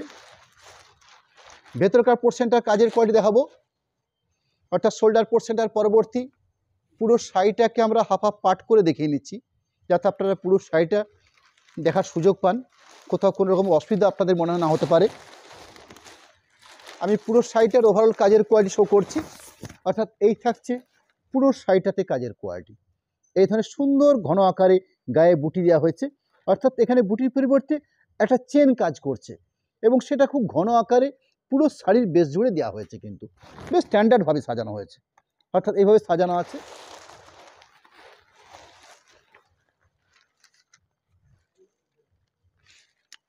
ভেতরকার পোর্শনটা কাজের কোয়ালিটি দেখাবো অর্থাৎ শোল্ডার পোর্শনটার পরবর্তী পুরো শাড়িটাকে আমরা হাফ হাফ পাট করে দেখিয়ে নিচ্ছি যাতে আপনারা পুরো শাড়িটা দেখার সুযোগ পান কোথাও কোনো রকম অসুবিধা আপনাদের মনে না হতে পারে আমি পুরো শাড়িটার ওভারঅল কাজের কোয়ালিটি শো করছি অর্থাৎ এই থাকছে পুরো শাড়িটাতে কাজের কোয়ালিটি এই ধরনের সুন্দর ঘন আকারে গায়ে বুটি দেওয়া হয়েছে অর্থাৎ এখানে বুটির পরিবর্তে একটা চেন কাজ করছে এবং সেটা খুব ঘন আকারে পুরো শাড়ির বেশ জুড়ে দেওয়া হয়েছে কিন্তু বেশ স্ট্যান্ডার্ডভাবে সাজানো হয়েছে অর্থাৎ এইভাবে সাজানো আছে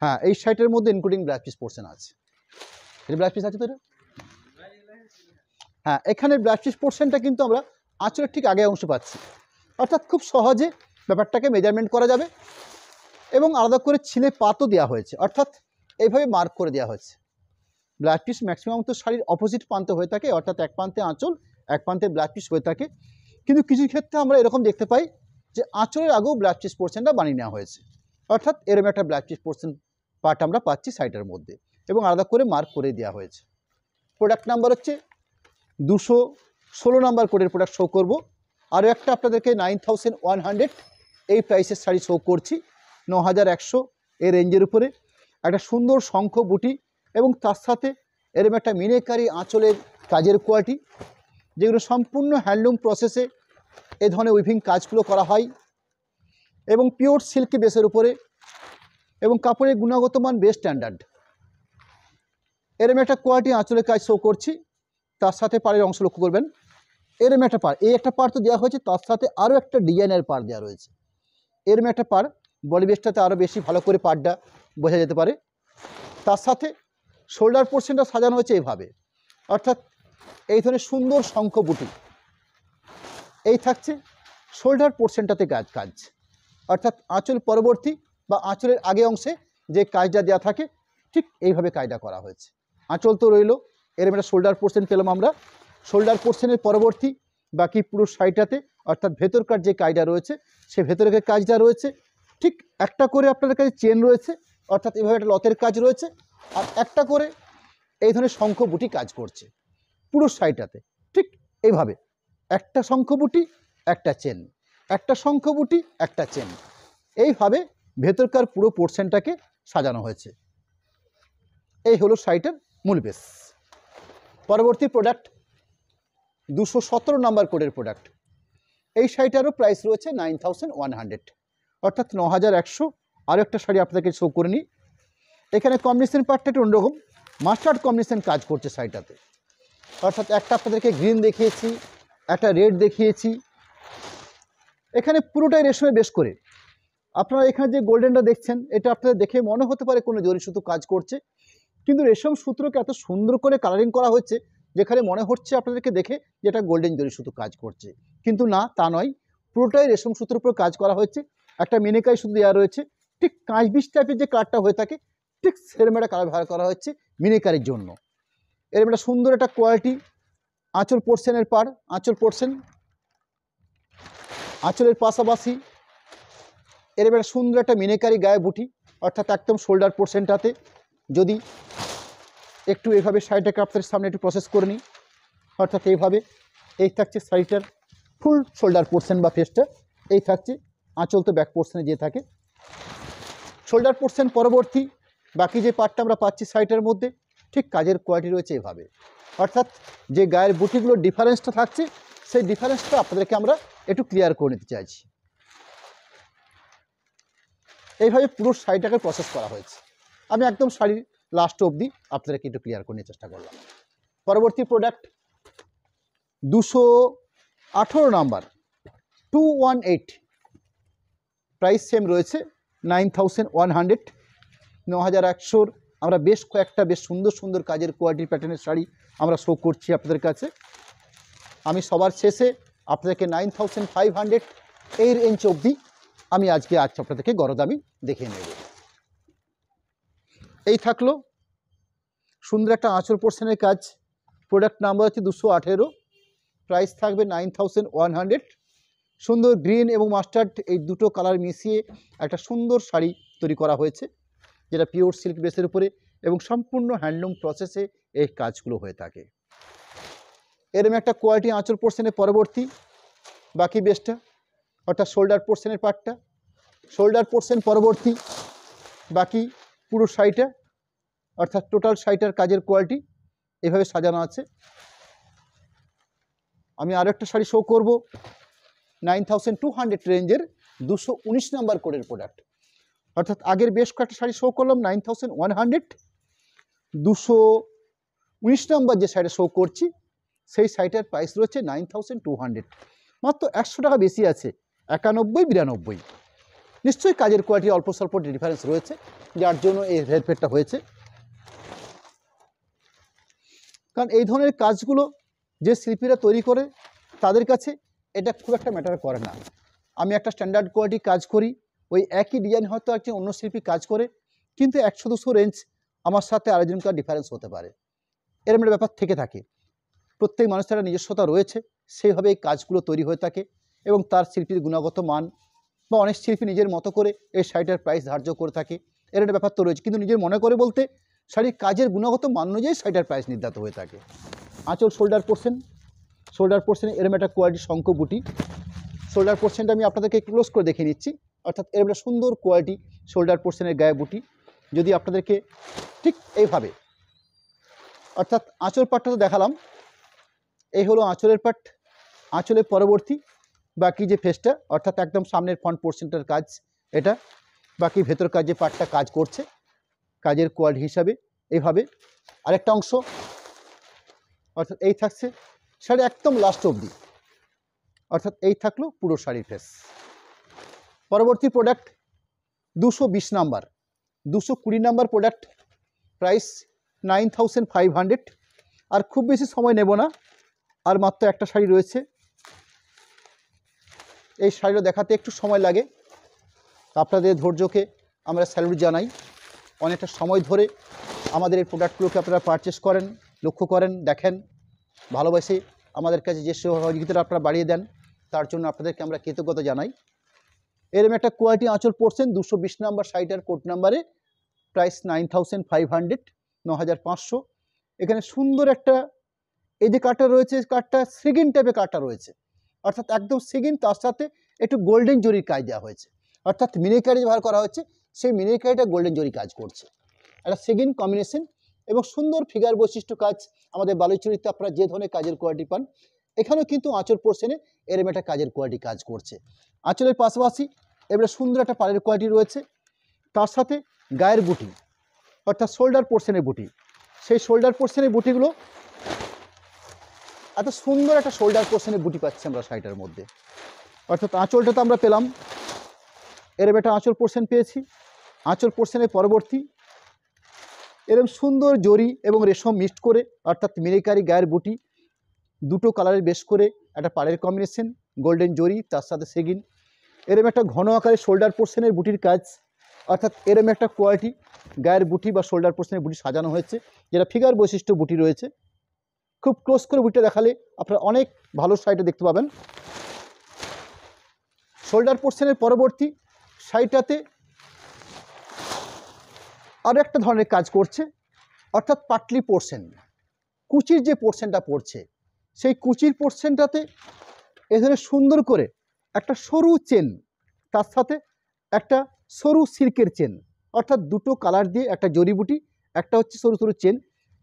হ্যাঁ এই সাইটের মধ্যে ইনক্লুডিং ব্লাউজ পিস পোর্শন আছে এটা ব্লাউজ পিস আছে তো এটা হ্যাঁ এখানে ব্লাউজ পিস পোর্শনটা কিন্তু আমরা আঁচলের ঠিক আগে অংশ পাচ্ছি অর্থাৎ খুব সহজে ব্যাপারটাকে মেজারমেন্ট করা যাবে এবং আলাদা করে ছিলে পাতও দেওয়া হয়েছে অর্থাৎ এইভাবে মার্ক করে দেওয়া হয়েছে ব্লাড পিস ম্যাক্সিমাম তো শাড়ির অপোজিট প্রান্ত হয়ে থাকে অর্থাৎ এক প্রান্তে আঁচল এক প্রান্তে ব্লাড পিস হয়ে থাকে কিন্তু কিছু ক্ষেত্রে আমরা এরকম দেখতে পাই যে আঁচলের আগেও ব্লাড পিস পোর্শনটা বানিয়ে নেওয়া হয়েছে অর্থাৎ এরকম একটা ব্লাড পিস পোর্শন পার্ট আমরা পাচ্ছি সাইটের মধ্যে এবং আলাদা করে মার্ক করে দেওয়া হয়েছে প্রোডাক্ট নাম্বার হচ্ছে দুশো ষোলো নাম্বার কোডের প্রোডাক্ট শো করব আরও একটা আপনাদেরকে নাইন ওয়ান হান্ড্রেড এই প্রাইসের শাড়ি শো করছি ন হাজার একশো এই রেঞ্জের উপরে একটা সুন্দর শঙ্খ বুটি এবং তার সাথে এরম একটা মিনেকারি আঁচলের কাজের কোয়ালিটি যেগুলো সম্পূর্ণ হ্যান্ডলুম প্রসেসে এ ধরনের উইভিং কাজগুলো করা হয় এবং পিওর সিল্কি বেসের উপরে এবং কাপড়ের গুণগত মান বেশ স্ট্যান্ডার্ড এরম একটা কোয়ালিটি আঁচলের কাজ শো করছি তার সাথে পাড়ের অংশ লক্ষ্য করবেন এরম একটা পার এই একটা পার তো দেওয়া হয়েছে তার সাথে আরও একটা ডিজাইনের পার দেওয়া রয়েছে এরম একটা পার বডি বেসটাতে আরও বেশি ভালো করে পারটা বোঝা যেতে পারে তার সাথে শোল্ডার পোর্শনটা সাজানো হয়েছে এইভাবে অর্থাৎ এই ধরনের সুন্দর শঙ্খ বুটি এই থাকছে শোল্ডার পোর্শনটাতে কাজ কাজ অর্থাৎ আঁচল পরবর্তী বা আঁচলের আগে অংশে যে কাজটা দেওয়া থাকে ঠিক এইভাবে কাজটা করা হয়েছে আঁচল তো রইল এরম একটা শোল্ডার পোর্শন পেলাম আমরা শোল্ডার পোর্শনের পরবর্তী বাকি পুরো সাইডটাতে অর্থাৎ ভেতরকার যে কাজটা রয়েছে সে ভেতরকার কাজটা রয়েছে ঠিক একটা করে আপনার কাছে চেন রয়েছে অর্থাৎ এভাবে একটা লতের কাজ রয়েছে আর একটা করে এই ধরনের শঙ্খবুটি কাজ করছে পুরো সাইডটাতে ঠিক এইভাবে একটা শঙ্খবুটি একটা চেন একটা শঙ্খবুটি একটা চেন এইভাবে ভেতরকার পুরো পোর্শনটাকে সাজানো হয়েছে এই হলো শাড়িটার মূল বেশ পরবর্তী প্রোডাক্ট দুশো সতেরো নম্বর কোডের প্রোডাক্ট এই শাড়িটারও প্রাইস রয়েছে নাইন থাউজেন্ড ওয়ান হান্ড্রেড অর্থাৎ ন হাজার একশো আরও একটা শাড়ি আপনাদেরকে শো করে নিই এখানে কম্বিনেশন পার্টটা একটু অন্যরকম মাস্টার্ড কম্বিনেশন কাজ করছে শাড়িটাতে অর্থাৎ একটা আপনাদেরকে গ্রিন দেখিয়েছি একটা রেড দেখিয়েছি এখানে পুরোটাই রেশমে বেশ করে আপনারা এখানে যে গোল্ডেনটা দেখছেন এটা আপনাদের দেখে মনে হতে পারে কোনো জরি সুতো কাজ করছে কিন্তু রেশম সূত্রকে এত সুন্দর করে কালারিং করা হচ্ছে যেখানে মনে হচ্ছে আপনাদেরকে দেখে যে এটা গোল্ডেন জরি সুতো কাজ করছে কিন্তু না তা নয় পুরোটাই রেশম সুতোর উপর কাজ করা হয়েছে একটা মিনেকাই সুতো দেওয়া রয়েছে ঠিক কাঁচ বিষ টাইপের যে কাঠটা হয়ে থাকে ঠিক সেরম একটা কালার ব্যবহার করা হচ্ছে মিনেকারের জন্য এরম একটা সুন্দর একটা কোয়ালিটি আঁচল পোর্সেনের পার আঁচল পোর্সেন আঁচলের পাশাপাশি এবার সুন্দর একটা মিনেকারি গায়ে বুটি অর্থাৎ একদম শোল্ডার পোর্শনটাতে যদি একটু এভাবে শাড়িটা ক্রাফ্টের সামনে একটু প্রসেস করে নিই অর্থাৎ এইভাবে এই থাকছে শাড়িটার ফুল শোল্ডার পোর্শন বা ফেসটা এই থাকছে আঁচল তো ব্যাক পোর্শনে যে থাকে শোল্ডার পোর্শন পরবর্তী বাকি যে পার্টটা আমরা পাচ্ছি শাড়িটার মধ্যে ঠিক কাজের কোয়ালিটি রয়েছে এভাবে অর্থাৎ যে গায়ের বুটিগুলোর ডিফারেন্সটা থাকছে সেই ডিফারেন্সটা আপনাদেরকে আমরা একটু ক্লিয়ার করে নিতে চাইছি এইভাবে পুরো শাড়িটাকে প্রসেস করা হয়েছে আমি একদম শাড়ির লাস্ট অবধি আপনাদেরকে একটু ক্লিয়ার করে চেষ্টা করলাম পরবর্তী প্রোডাক্ট দুশো আঠেরো number two one eight price same রয়েছে নাইন থাউজেন্ড ওয়ান হান্ড্রেড ন হাজার একশোর আমরা বেশ কয়েকটা বেশ সুন্দর সুন্দর কাজের কোয়ালিটি প্যাটার্নের শাড়ি আমরা শো করছি আপনাদের কাছে আমি সবার শেষে আপনাদেরকে নাইন থাউজেন্ড ফাইভ হান্ড্রেড এই রেঞ্জ অবধি আমি আজকে আজ চপটা থেকে গরদ দেখিয়ে নেব এই থাকলো সুন্দর একটা আঁচল পোর্শনের কাজ প্রোডাক্ট নাম্বার হচ্ছে দুশো আঠেরো প্রাইস থাকবে নাইন থাউজেন্ড ওয়ান হান্ড্রেড সুন্দর গ্রিন এবং মাস্টার্ড এই দুটো কালার মিশিয়ে একটা সুন্দর শাড়ি তৈরি করা হয়েছে যেটা পিওর সিল্ক বেসের উপরে এবং সম্পূর্ণ হ্যান্ডলুম প্রসেসে এই কাজগুলো হয়ে থাকে এরম একটা কোয়ালিটি আঁচল পোর্শনের পরবর্তী বাকি বেসটা অর্থাৎ শোল্ডার পোর্শনের পার্টটা শোল্ডার পোর্শন পরবর্তী বাকি পুরো শাড়িটা অর্থাৎ টোটাল শাড়িটার কাজের কোয়ালিটি এভাবে সাজানো আছে আমি আরও একটা শাড়ি শো করব নাইন থাউজেন্ড টু হান্ড্রেড রেঞ্জের দুশো উনিশ নাম্বার কোডের প্রোডাক্ট অর্থাৎ আগের বেশ কয়েকটা শাড়ি শো করলাম নাইন থাউজেন্ড ওয়ান হান্ড্রেড দুশো উনিশ নাম্বার যে শাড়িটা শো করছি সেই শাড়িটার প্রাইস রয়েছে নাইন থাউজেন্ড টু হান্ড্রেড মাত্র একশো টাকা বেশি আছে একানব্বই বিরানব্বই নিশ্চয়ই কাজের কোয়ালিটি অল্প স্বল্প ডিফারেন্স রয়েছে যার জন্য এই হেরফেরটা হয়েছে কারণ এই ধরনের কাজগুলো যে শিল্পীরা তৈরি করে তাদের কাছে এটা খুব একটা ম্যাটার করে না আমি একটা স্ট্যান্ডার্ড কোয়ালিটি কাজ করি ওই একই ডিজাইন হয়তো একজন অন্য শিল্পী কাজ করে কিন্তু একশো দুশো রেঞ্জ আমার সাথে আরেকজনকার ডিফারেন্স হতে পারে এরম একটা ব্যাপার থেকে থাকে প্রত্যেক মানুষের নিজস্বতা রয়েছে সেইভাবে এই কাজগুলো তৈরি হয়ে থাকে এবং তার শিল্পীর গুণগত মান বা অনেক শিল্পী নিজের মতো করে এই শাড়িটার প্রাইস ধার্য করে থাকে এর একটা ব্যাপার তো রয়েছে কিন্তু নিজের মনে করে বলতে শাড়ির কাজের গুণগত মান অনুযায়ী শাড়িটার প্রাইস নির্ধারিত হয়ে থাকে আঁচল শোল্ডার পোর্শন শোল্ডার পোর্শনে এরম একটা কোয়ালিটি শঙ্খ বুটি শোল্ডার পোর্শনটা আমি আপনাদেরকে ক্লোজ করে দেখে নিচ্ছি অর্থাৎ এরম একটা সুন্দর কোয়ালিটি শোল্ডার পোর্শনের গায়ে বুটি যদি আপনাদেরকে ঠিক এইভাবে অর্থাৎ আঁচল পাটটা তো দেখালাম এই হলো আঁচলের পাট আঁচলের পরবর্তী বাকি যে ফেসটা অর্থাৎ একদম সামনের ফ্রন্ট পোর্শনটার কাজ এটা বাকি ভেতর কাজে পার্টটা কাজ করছে কাজের কোয়ালিটি হিসাবে এইভাবে আরেকটা অংশ অর্থাৎ এই থাকছে শাড়ি একদম লাস্ট অবধি অর্থাৎ এই থাকলো পুরো শাড়ির ফেস পরবর্তী প্রোডাক্ট দুশো বিশ নাম্বার দুশো কুড়ি number product price nine five hundred আর খুব বেশি সময় নেব না আর মাত্র একটা শাড়ি রয়েছে এই শাড়িটা দেখাতে একটু সময় লাগে আপনাদের ধৈর্যকে আমরা স্যালুট জানাই অনেকটা সময় ধরে আমাদের এই প্রোডাক্টগুলোকে আপনারা পারচেস করেন লক্ষ্য করেন দেখেন ভালোবাসে আমাদের কাছে যে সহযোগিতাটা আপনারা বাড়িয়ে দেন তার জন্য আপনাদেরকে আমরা কৃতজ্ঞতা জানাই এরম একটা কোয়ালিটি আঁচল পড়ছেন দুশো বিশ নাম্বার শাড়িটার কোড নাম্বারে price nine thousand five hundred ন হাজার পাঁচশো এখানে সুন্দর একটা এই যে কাটটা রয়েছে কাটটা সেকেন্ড টাইপের কাটটা রয়েছে অর্থাৎ একদম সিগিন তার সাথে একটু গোল্ডেন জরির কাজ দেওয়া হয়েছে অর্থাৎ মিনিকারি ব্যবহার করা হচ্ছে সেই মিনিকারিটা গোল্ডেন জরি কাজ করছে একটা সিগিন কম্বিনেশন এবং সুন্দর ফিগার বৈশিষ্ট্য কাজ আমাদের বালুচুরিতে আপনারা যে ধরনের কাজের কোয়ালিটি পান এখানেও কিন্তু আঁচল পোর্শনে এরম একটা কাজের কোয়ালিটি কাজ করছে আঁচলের পাশাপাশি এবারে সুন্দর একটা পাড়ের কোয়ালিটি রয়েছে তার সাথে গায়ের বুটি অর্থাৎ শোল্ডার পোর্শনের বুটি সেই শোল্ডার পোর্শনের বুটিগুলো এত সুন্দর একটা শোল্ডার পোর্শনে বুটি পাচ্ছি আমরা শাড়িটার মধ্যে অর্থাৎ আঁচলটা তো আমরা পেলাম এরম একটা আঁচল পোর্শন পেয়েছি আঁচল পোর্শনের পরবর্তী এরম সুন্দর জরি এবং রেশম মিক্সড করে অর্থাৎ মিরিকারি গায়ের বুটি দুটো কালারের বেশ করে একটা পাড়ের কম্বিনেশন গোল্ডেন জরি তার সাথে সেগিন এরম একটা ঘন আকারে শোল্ডার পোর্শনের বুটির কাজ অর্থাৎ এরম একটা কোয়ালিটি গায়ের বুটি বা শোল্ডার পোর্শনের বুটি সাজানো হয়েছে যেটা ফিগার বৈশিষ্ট্য বুটি রয়েছে খুব ক্লোজ করে বুটটা দেখালে আপনারা অনেক ভালো শাড়িটা দেখতে পাবেন শোল্ডার পোর্শনের পরবর্তী শাড়িটাতে আরও একটা ধরনের কাজ করছে অর্থাৎ পাটলি পোর্শন কুচির যে পোর্শনটা পড়ছে সেই কুচির পোর্শনটাতে এ ধরনের সুন্দর করে একটা সরু চেন তার সাথে একটা সরু সিল্কের চেন অর্থাৎ দুটো কালার দিয়ে একটা জড়িবুটি একটা হচ্ছে সরু সরু চেন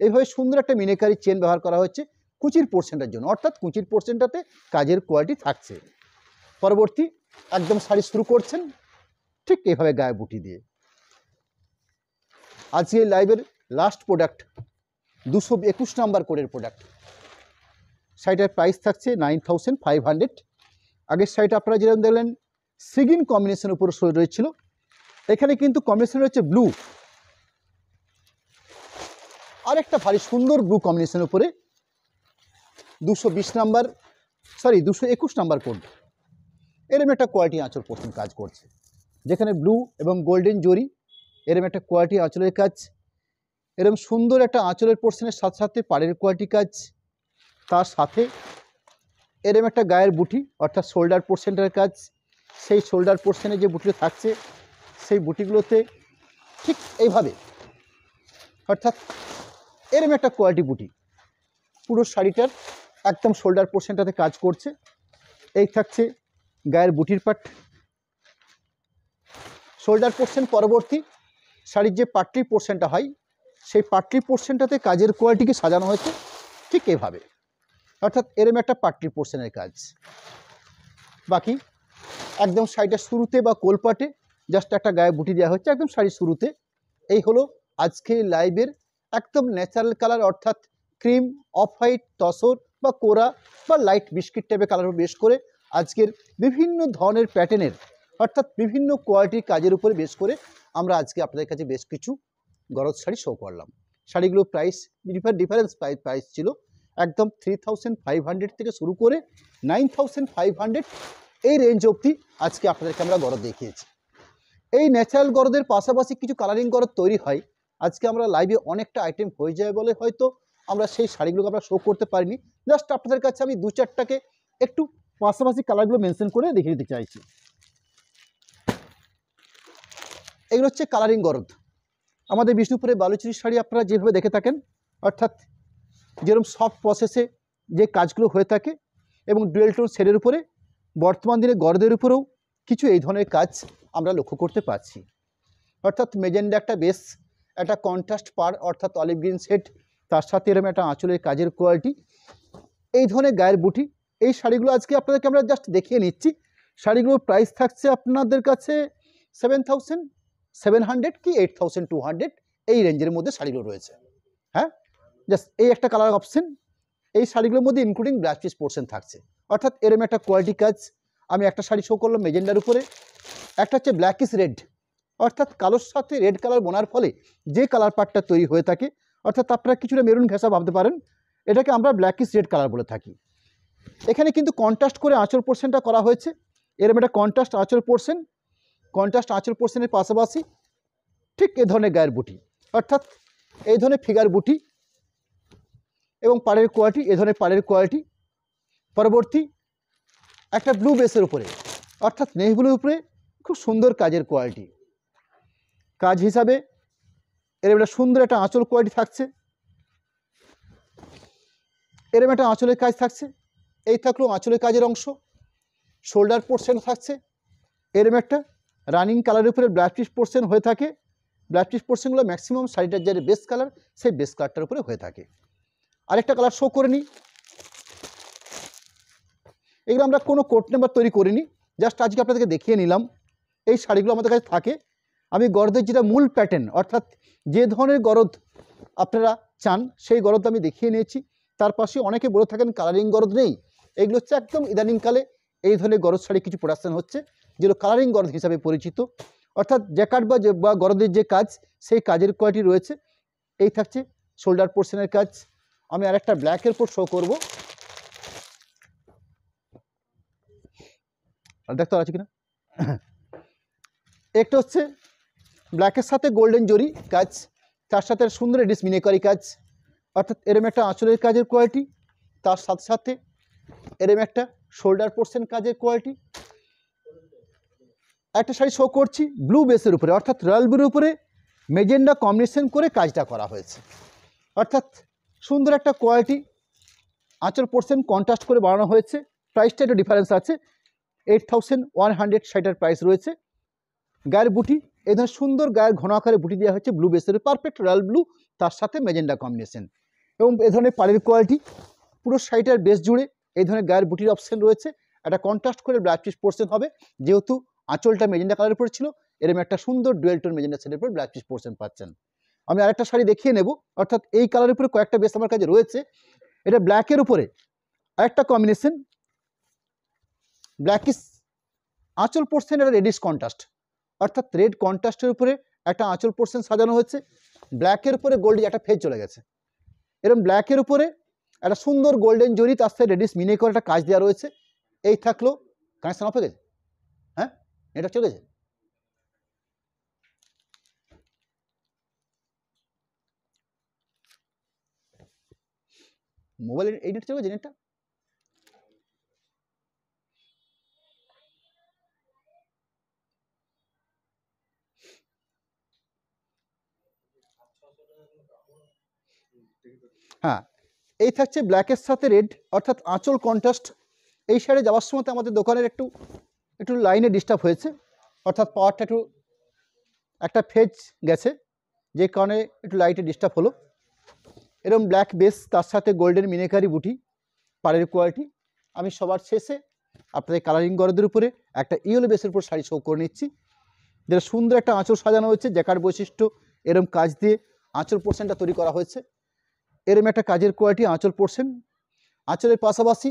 এইভাবে সুন্দর একটা মিনেকারি চেন ব্যবহার করা হচ্ছে কুচির পোর্শনটার জন্য অর্থাৎ কুচির পোর্শনটাতে কাজের কোয়ালিটি থাকছে পরবর্তী একদম শাড়ি শুরু করছেন ঠিক এইভাবে গায়ে বুটি দিয়ে আজকে এই লাইভের লাস্ট প্রোডাক্ট দুশো একুশ নাম্বার কোডের প্রোডাক্ট শাড়িটার প্রাইস থাকছে নাইন থাউজেন্ড ফাইভ হান্ড্রেড আগের শাড়িটা আপনারা যেরকম দেখলেন সিগিন কম্বিনেশন উপর রয়েছিল এখানে কিন্তু কম্বিনেশন রয়েছে ব্লু আরেকটা ভারী সুন্দর ব্লু কম্বিনেশন উপরে দুশো বিশ নাম্বার সরি দুশো একুশ নাম্বার কোড এরম একটা কোয়ালিটি আঁচল প্রথম কাজ করছে যেখানে ব্লু এবং গোল্ডেন জরি এরম একটা কোয়ালিটি আঁচলের কাজ এরম সুন্দর একটা আঁচলের পোর্শনের সাথে সাথে পাড়ের কোয়ালিটি কাজ তার সাথে এরম একটা গায়ের বুটি অর্থাৎ শোল্ডার পোর্শনটার কাজ সেই শোল্ডার পোর্শনে যে বুটিগুলো থাকছে সেই বুটিগুলোতে ঠিক এইভাবে অর্থাৎ এরম একটা কোয়ালিটি বুটি পুরো শাড়িটার একদম শোল্ডার পোর্শনটাতে কাজ করছে এই থাকছে গায়ের বুটির পাট শোল্ডার পোর্শন পরবর্তী শাড়ির যে পাটলি পোর্শনটা হয় সেই পাটলি পোর্শনটাতে কাজের কোয়ালিটিকে সাজানো হয়েছে ঠিক এভাবে অর্থাৎ এরম একটা পাটলি পোর্শনের কাজ বাকি একদম শাড়িটা শুরুতে বা কোলপাটে জাস্ট একটা গায়ে বুটি দেওয়া হচ্ছে একদম শাড়ির শুরুতে এই হলো আজকে লাইভের একদম ন্যাচারাল কালার অর্থাৎ ক্রিম অফ হোয়াইট তসর বা কোরা বা লাইট বিস্কিট টাইপের কালার বেশ করে আজকের বিভিন্ন ধরনের প্যাটার্নের অর্থাৎ বিভিন্ন কোয়ালিটির কাজের উপরে বেশ করে আমরা আজকে আপনাদের কাছে বেশ কিছু গরজ শাড়ি শো করলাম শাড়িগুলো প্রাইস ডিফারেন্স প্রাইস ছিল একদম থ্রি থেকে শুরু করে নাইন এই রেঞ্জ অবধি আজকে আপনাদেরকে আমরা গরদ দেখিয়েছি এই ন্যাচারাল গরদের পাশাপাশি কিছু কালারিং গরদ তৈরি হয় আজকে আমরা লাইভে অনেকটা আইটেম হয়ে যায় বলে হয়তো আমরা সেই শাড়িগুলোকে আমরা শো করতে পারিনি জাস্ট আপনাদের কাছে আমি দু চারটাকে একটু পাশাপাশি কালারগুলো মেনশন করে দেখে দিতে চাইছি এগুলো হচ্ছে কালারিং গরদ আমাদের বিষ্ণুপুরে বালুচুরি শাড়ি আপনারা যেভাবে দেখে থাকেন অর্থাৎ যেরকম সফট প্রসেসে যে কাজগুলো হয়ে থাকে এবং ডুয়েল টোন সেটের উপরে বর্তমান দিনে গরদের উপরেও কিছু এই ধরনের কাজ আমরা লক্ষ্য করতে পারছি অর্থাৎ মেজেন্ডা একটা বেশ একটা কন্ট্রাস্ট পার অর্থাৎ অলিভ গ্রিন সেট তার সাথে এরকম একটা আঁচলের কাজের কোয়ালিটি এই ধরনের গায়ের বুটি এই শাড়িগুলো আজকে আপনাদেরকে আমরা জাস্ট দেখিয়ে নিচ্ছি শাড়িগুলোর প্রাইস থাকছে আপনাদের কাছে সেভেন থাউজেন্ড সেভেন হান্ড্রেড কি এইট থাউজেন্ড টু হান্ড্রেড এই রেঞ্জের মধ্যে শাড়িগুলো রয়েছে হ্যাঁ জাস্ট এই একটা কালার অপশন এই শাড়িগুলোর মধ্যে ইনক্লুডিং ব্ল্যাক পিস পোর্শন থাকছে অর্থাৎ এরম একটা কোয়ালিটি কাজ আমি একটা শাড়ি শো করলাম মেজেন্ডার উপরে একটা হচ্ছে ব্ল্যাক ইস রেড অর্থাৎ কালোর সাথে রেড কালার বোনার ফলে যে কালার পার্টটা তৈরি হয়ে থাকে অর্থাৎ আপনারা কিছুটা মেরুন ঘেঁষা ভাবতে পারেন এটাকে আমরা ইস রেড কালার বলে থাকি এখানে কিন্তু কন্ট্রাস্ট করে আঁচল পোর্শনটা করা হয়েছে এরম একটা কন্ট্রাস্ট আঁচড় পোর্শন কন্ট্রাস্ট আঁচড় পোর্শনের পাশাপাশি ঠিক এ ধরনের গায়ের বুটি অর্থাৎ এই ধরনের ফিগার বুটি এবং পাড়ের কোয়ালিটি এ ধরনের পাড়ের কোয়ালিটি পরবর্তী একটা ব্লু বেসের উপরে অর্থাৎ নেভি ব্লুর উপরে খুব সুন্দর কাজের কোয়ালিটি কাজ হিসাবে এর একটা সুন্দর একটা আঁচল কোয়ালিটি থাকছে এরম একটা আঁচলের কাজ থাকছে এই থাকলো আঁচলের কাজের অংশ শোল্ডার পোর্শন থাকছে এরম একটা রানিং কালারের উপরে ব্লাস্টিস পোর্শন হয়ে থাকে ব্লাস্টিস পোর্শনগুলো ম্যাক্সিমাম শাড়িটার যে বেস্ট কালার সেই বেস্ট কালারটার উপরে হয়ে থাকে আরেকটা কালার শো করে নিই এগুলো আমরা কোনো কোট নাম্বার তৈরি করিনি জাস্ট আজকে আপনাদেরকে দেখিয়ে নিলাম এই শাড়িগুলো আমাদের কাছে থাকে আমি গরদের যেটা মূল প্যাটার্ন অর্থাৎ যে ধরনের গরদ আপনারা চান সেই গরদ আমি দেখিয়ে নিয়েছি তার পাশে অনেকে বলে থাকেন কালারিং গরদ নেই এগুলো হচ্ছে একদম ইদানিংকালে এই ধরনের গরদ শাড়ি কিছু প্রোডাকশান হচ্ছে যেগুলো কালারিং গরদ হিসাবে পরিচিত অর্থাৎ জ্যাকাট বা বা গরদের যে কাজ সেই কাজের কোয়ালিটি রয়েছে এই থাকছে শোল্ডার পোর্শনের কাজ আমি আরেকটা ব্ল্যাকের পর শো করবো দেখতে পাচ্ছি কিনা একটা হচ্ছে ব্ল্যাকের সাথে গোল্ডেন জরি কাজ তার সাথে সুন্দর ডিস মিনেকারি কাজ অর্থাৎ এরম একটা আঁচলের কাজের কোয়ালিটি তার সাথে সাথে এরম একটা শোল্ডার পোর্শন কাজের কোয়ালিটি একটা শাড়ি শো করছি ব্লু বেসের উপরে অর্থাৎ রয়্যাল ব্লুর উপরে মেজেন্ডা কম্বিনেশন করে কাজটা করা হয়েছে অর্থাৎ সুন্দর একটা কোয়ালিটি আঁচল পোর্শন কন্ট্রাস্ট করে বানানো হয়েছে প্রাইসটা একটু ডিফারেন্স আছে এইট থাউজেন্ড ওয়ান হান্ড্রেড শাড়িটার প্রাইস রয়েছে গায়ের বুটি এই ধরনের সুন্দর গায়ের ঘন আকারে বুটি দেওয়া হচ্ছে ব্লু বেসের পারফেক্ট রয়্যাল ব্লু তার সাথে মেজেন্ডা কম্বিনেশন এবং এ ধরনের পাড়ির কোয়ালিটি পুরো শাড়িটার বেশ জুড়ে এই ধরনের গায়ের বুটির অপশন রয়েছে একটা কন্ট্রাস্ট করে ব্ল্যাক পিস পোর্শন হবে যেহেতু আঁচলটা মেজেন্ডা কালারের উপরে ছিল এরকম একটা সুন্দর ডুয়েল টোন মেজেন্ডা সেটের উপরে ব্ল্যাক পিস পোর্শন পাচ্ছেন আমি আরেকটা শাড়ি দেখিয়ে নেব অর্থাৎ এই কালারের উপরে কয়েকটা বেস আমার কাছে রয়েছে এটা ব্ল্যাকের উপরে আরেকটা কম্বিনেশন ব্ল্যাকিস আঁচল পোর্শন এটা রেডিস কন্ট্রাস্ট অর্থাৎ রেড কন্ট্রাস্টের উপরে একটা আঁচল পোর্শন সাজানো হয়েছে ব্ল্যাকের উপরে গোল্ডেজ একটা ফেজ চলে গেছে এরকম ব্ল্যাকের উপরে একটা সুন্দর গোল্ডেন জরি তার সাথে রেডিস মিনে করে একটা কাজ দেওয়া রয়েছে এই থাকলো কানেকশান অফ হয়ে গেছে হ্যাঁ এটা চলে গেছে মোবাইল এই নেট চলে গেছে নেটটা হ্যাঁ এই থাকছে ব্ল্যাকের সাথে রেড অর্থাৎ আঁচল কন্ট্রাস্ট এই শাড়ি যাওয়ার সময় আমাদের দোকানের একটু একটু লাইনে ডিস্টার্ব হয়েছে অর্থাৎ পাওয়ারটা একটু একটা ফেজ গেছে যে কারণে একটু লাইটে ডিস্টার্ব হলো এরম ব্ল্যাক বেস তার সাথে গোল্ডেন মিনেকারি বুটি পাড়ের কোয়ালিটি আমি সবার শেষে আপনাদের কালারিং গরদের উপরে একটা ইয়েলো বেসের উপর শাড়ি শো করে নিচ্ছি যেটা সুন্দর একটা আঁচড় সাজানো হয়েছে জ্যাকার বৈশিষ্ট্য এরম কাজ দিয়ে আঁচড় পোর্শনটা তৈরি করা হয়েছে এরম একটা কাজের কোয়ালিটি আঁচল পড়ছেন আঁচলের পাশাপাশি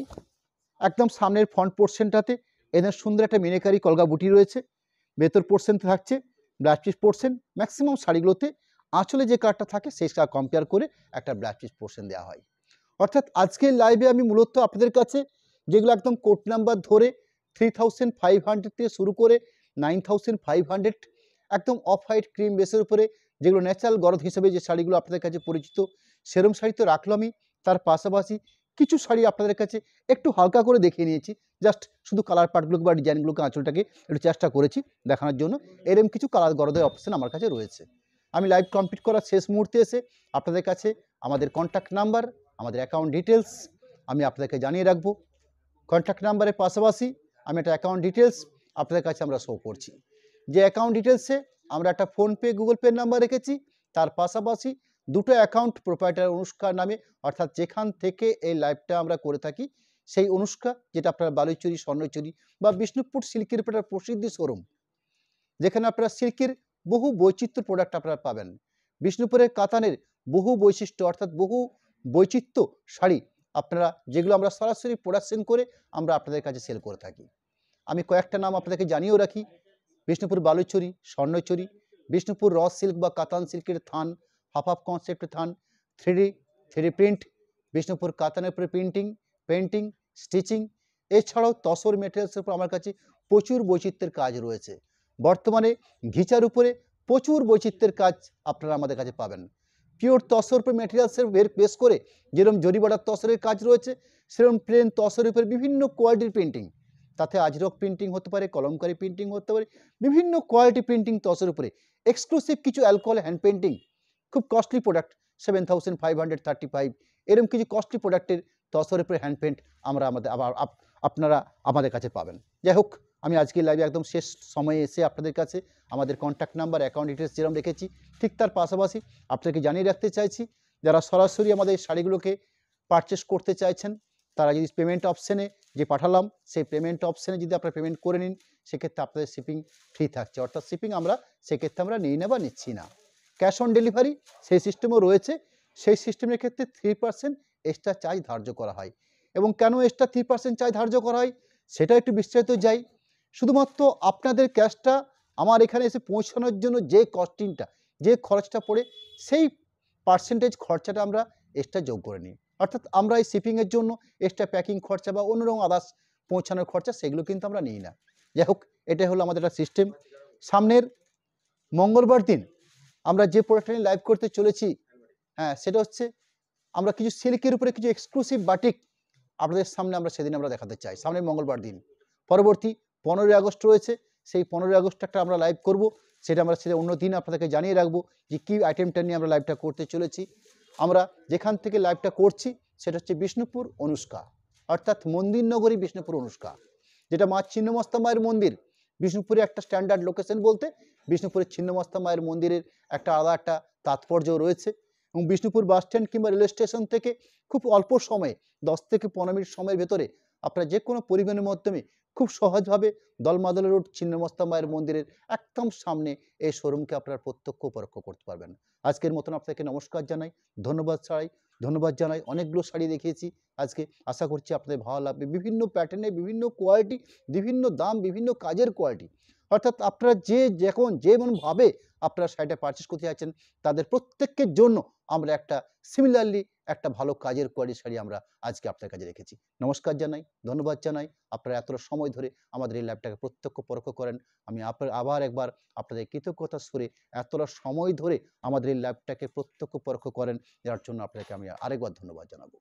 একদম সামনের ফ্রন্ট পোর্শনটাতে এদের সুন্দর একটা মিনেকারি কলগা বুটি রয়েছে ভেতর পোর্শন থাকছে ব্লাউজ পিস পোর্শন ম্যাক্সিমাম শাড়িগুলোতে আঁচলে যে কার্ডটা থাকে সেই কার্ড কম্পেয়ার করে একটা ব্লাউজ পিস পোর্শন দেওয়া হয় অর্থাৎ আজকের লাইভে আমি মূলত আপনাদের কাছে যেগুলো একদম কোট নাম্বার ধরে থ্রি থাউজেন্ড ফাইভ হান্ড্রেড থেকে শুরু করে নাইন থাউজেন্ড ফাইভ হান্ড্রেড একদম অফ হোয়াইট ক্রিম বেসের উপরে যেগুলো ন্যাচারাল গরদ হিসেবে যে শাড়িগুলো আপনাদের কাছে পরিচিত সেরম শাড়ি তো রাখলো আমি তার পাশাপাশি কিছু শাড়ি আপনাদের কাছে একটু হালকা করে দেখিয়ে নিয়েছি জাস্ট শুধু কালার পার্টগুলোকে বা ডিজাইনগুলোকে আঁচলটাকে একটু চেষ্টা করেছি দেখানোর জন্য এরম কিছু কালার গরদের অপশান আমার কাছে রয়েছে আমি লাইভ কমপ্লিট করার শেষ মুহূর্তে এসে আপনাদের কাছে আমাদের কন্ট্যাক্ট নাম্বার আমাদের অ্যাকাউন্ট ডিটেলস আমি আপনাদেরকে জানিয়ে রাখবো কন্ট্যাক্ট নাম্বারের পাশাপাশি আমি একটা অ্যাকাউন্ট ডিটেলস আপনাদের কাছে আমরা শো করছি যে অ্যাকাউন্ট ডিটেলসে আমরা একটা ফোনপে গুগল পে নাম্বার রেখেছি তার পাশাপাশি দুটো অ্যাকাউন্ট প্রোপাইটার অনুষ্কার নামে অর্থাৎ যেখান থেকে এই লাইভটা আমরা করে থাকি সেই অনুষ্কা যেটা আপনার বালুচুরি স্বর্ণচুরি বা বিষ্ণুপুর সিল্কের একটা প্রসিদ্ধি শোরুম যেখানে আপনারা সিল্কের বহু বৈচিত্র্য প্রোডাক্ট আপনারা পাবেন বিষ্ণুপুরের কাতানের বহু বৈশিষ্ট্য অর্থাৎ বহু বৈচিত্র্য শাড়ি আপনারা যেগুলো আমরা সরাসরি প্রোডাকশন করে আমরা আপনাদের কাছে সেল করে থাকি আমি কয়েকটা নাম আপনাদেরকে জানিয়েও রাখি বিষ্ণুপুর বালুচুরি স্বর্ণচুরি বিষ্ণুপুর রস সিল্ক বা কাতান সিল্কের থান হাফ হাফ কনসেপ্টের থান থ্রি থ্রি প্রিন্ট বিষ্ণুপুর কাতানের উপরে প্রিন্টিং পেন্টিং স্টিচিং এছাড়াও তসর মেটেরিয়ালসের উপর আমার কাছে প্রচুর বৈচিত্র্যের কাজ রয়েছে বর্তমানে ঘিচার উপরে প্রচুর বৈচিত্র্যের কাজ আপনারা আমাদের কাছে পাবেন পিওর তসর উপর মেটেরিয়ালসের বের বেস করে যেরকম জরিবাটার তসরের কাজ রয়েছে সেরকম প্লেন তসরের উপর বিভিন্ন কোয়ালিটির প্রিন্টিং তাতে আজরক প্রিন্টিং হতে পারে কলমকারি প্রিন্টিং হতে পারে বিভিন্ন কোয়ালিটি প্রিন্টিং তসের উপরে এক্সক্লুসিভ কিছু অ্যালকোহল হ্যান্ড পেন্টিং খুব costly product seven thousand five hundred thirty five এরকম কিছু কস্টলি প্রোডাক্টের তসের উপরে হ্যান্ড পেন্ট আমরা আমাদের আবার আপনারা আমাদের কাছে পাবেন যাই হোক আমি আজকের লাইভে একদম শেষ সময়ে এসে আপনাদের কাছে আমাদের কন্ট্যাক্ট নাম্বার অ্যাকাউন্ট ডিটেলস যেরকম রেখেছি ঠিক তার পাশাপাশি আপনাকে জানিয়ে রাখতে চাইছি যারা সরাসরি আমাদের শাড়িগুলোকে পারচেস করতে চাইছেন তারা যদি পেমেন্ট অপশানে যে পাঠালাম সেই পেমেন্ট অপশানে যদি আপনারা পেমেন্ট করে নিন সেক্ষেত্রে আপনাদের শিপিং ফ্রি থাকছে অর্থাৎ শিপিং আমরা সেক্ষেত্রে আমরা নিই না বা নিচ্ছি না ক্যাশ অন ডেলিভারি সেই সিস্টেমও রয়েছে সেই সিস্টেমের ক্ষেত্রে থ্রি পার্সেন্ট এক্সট্রা চার্জ ধার্য করা হয় এবং কেন এক্সট্রা থ্রি পার্সেন্ট চার্জ ধার্য করা হয় সেটা একটু বিস্তারিত যাই শুধুমাত্র আপনাদের ক্যাশটা আমার এখানে এসে পৌঁছানোর জন্য যে কস্টিংটা যে খরচটা পড়ে সেই পার্সেন্টেজ খরচাটা আমরা এক্সট্রা যোগ করে নিই অর্থাৎ আমরা এই শিপিংয়ের জন্য এক্সট্রা প্যাকিং খরচা বা অন্যরকম আদার্স পৌঁছানোর খরচা সেগুলো কিন্তু আমরা নিই না যাই হোক এটাই হলো আমাদের একটা সিস্টেম সামনের মঙ্গলবার দিন আমরা যে প্রোডাক্টটা নিয়ে লাইভ করতে চলেছি হ্যাঁ সেটা হচ্ছে আমরা কিছু সিল্কের উপরে কিছু এক্সক্লুসিভ বাটিক আপনাদের সামনে আমরা সেদিন আমরা দেখাতে চাই সামনের মঙ্গলবার দিন পরবর্তী পনেরোই আগস্ট রয়েছে সেই পনেরোই আগস্ট একটা আমরা লাইভ করব সেটা আমরা সেটা অন্য দিন আপনাদেরকে জানিয়ে রাখবো যে কী আইটেমটা নিয়ে আমরা লাইভটা করতে চলেছি আমরা যেখান থেকে লাইভটা করছি সেটা হচ্ছে বিষ্ণুপুর অনুষ্কা অর্থাৎ মন্দির নগরী বিষ্ণুপুর অনুষ্কা যেটা মা ছিন্নমস্তা মায়ের মন্দির বিষ্ণুপুরে একটা স্ট্যান্ডার্ড লোকেশন বলতে বিষ্ণুপুরের ছিন্নমস্তা মায়ের মন্দিরের একটা আলাদা একটা তাৎপর্য রয়েছে এবং বিষ্ণুপুর বাস স্ট্যান্ড কিংবা রেল স্টেশন থেকে খুব অল্প সময়ে দশ থেকে পনেরো মিনিট সময়ের ভেতরে আপনারা যে কোনো পরিবহনের মাধ্যমে খুব সহজভাবে দলমাদল রোড ছিন্নমস্তা মায়ের মন্দিরের একদম সামনে এই শোরুমকে আপনারা প্রত্যক্ষ পরোক্ষ করতে পারবেন আজকের মতন আপনাকে নমস্কার জানাই ধন্যবাদ ছাড়াই ধন্যবাদ জানাই অনেকগুলো শাড়ি দেখিয়েছি আজকে আশা করছি আপনাদের ভালো লাগবে বিভিন্ন প্যাটার্নে বিভিন্ন কোয়ালিটি বিভিন্ন দাম বিভিন্ন কাজের কোয়ালিটি অর্থাৎ আপনারা যে যখন যেমনভাবে আপনারা শাড়িটা পারচেস করতে যাচ্ছেন তাদের প্রত্যেকের জন্য আমরা একটা সিমিলারলি একটা ভালো কাজের কোয়ারিশারি আমরা আজকে আপনার কাছে রেখেছি নমস্কার জানাই ধন্যবাদ জানাই আপনারা এতটা সময় ধরে আমাদের এই ল্যাবটাকে প্রত্যক্ষ পরোক্ষ করেন আমি আপনার আবার একবার আপনাদের কৃতজ্ঞতা সরে এতটা সময় ধরে আমাদের এই ল্যাবটাকে প্রত্যক্ষ পরোক্ষ করেন যার জন্য আপনাকে আমি আরেকবার ধন্যবাদ জানাবো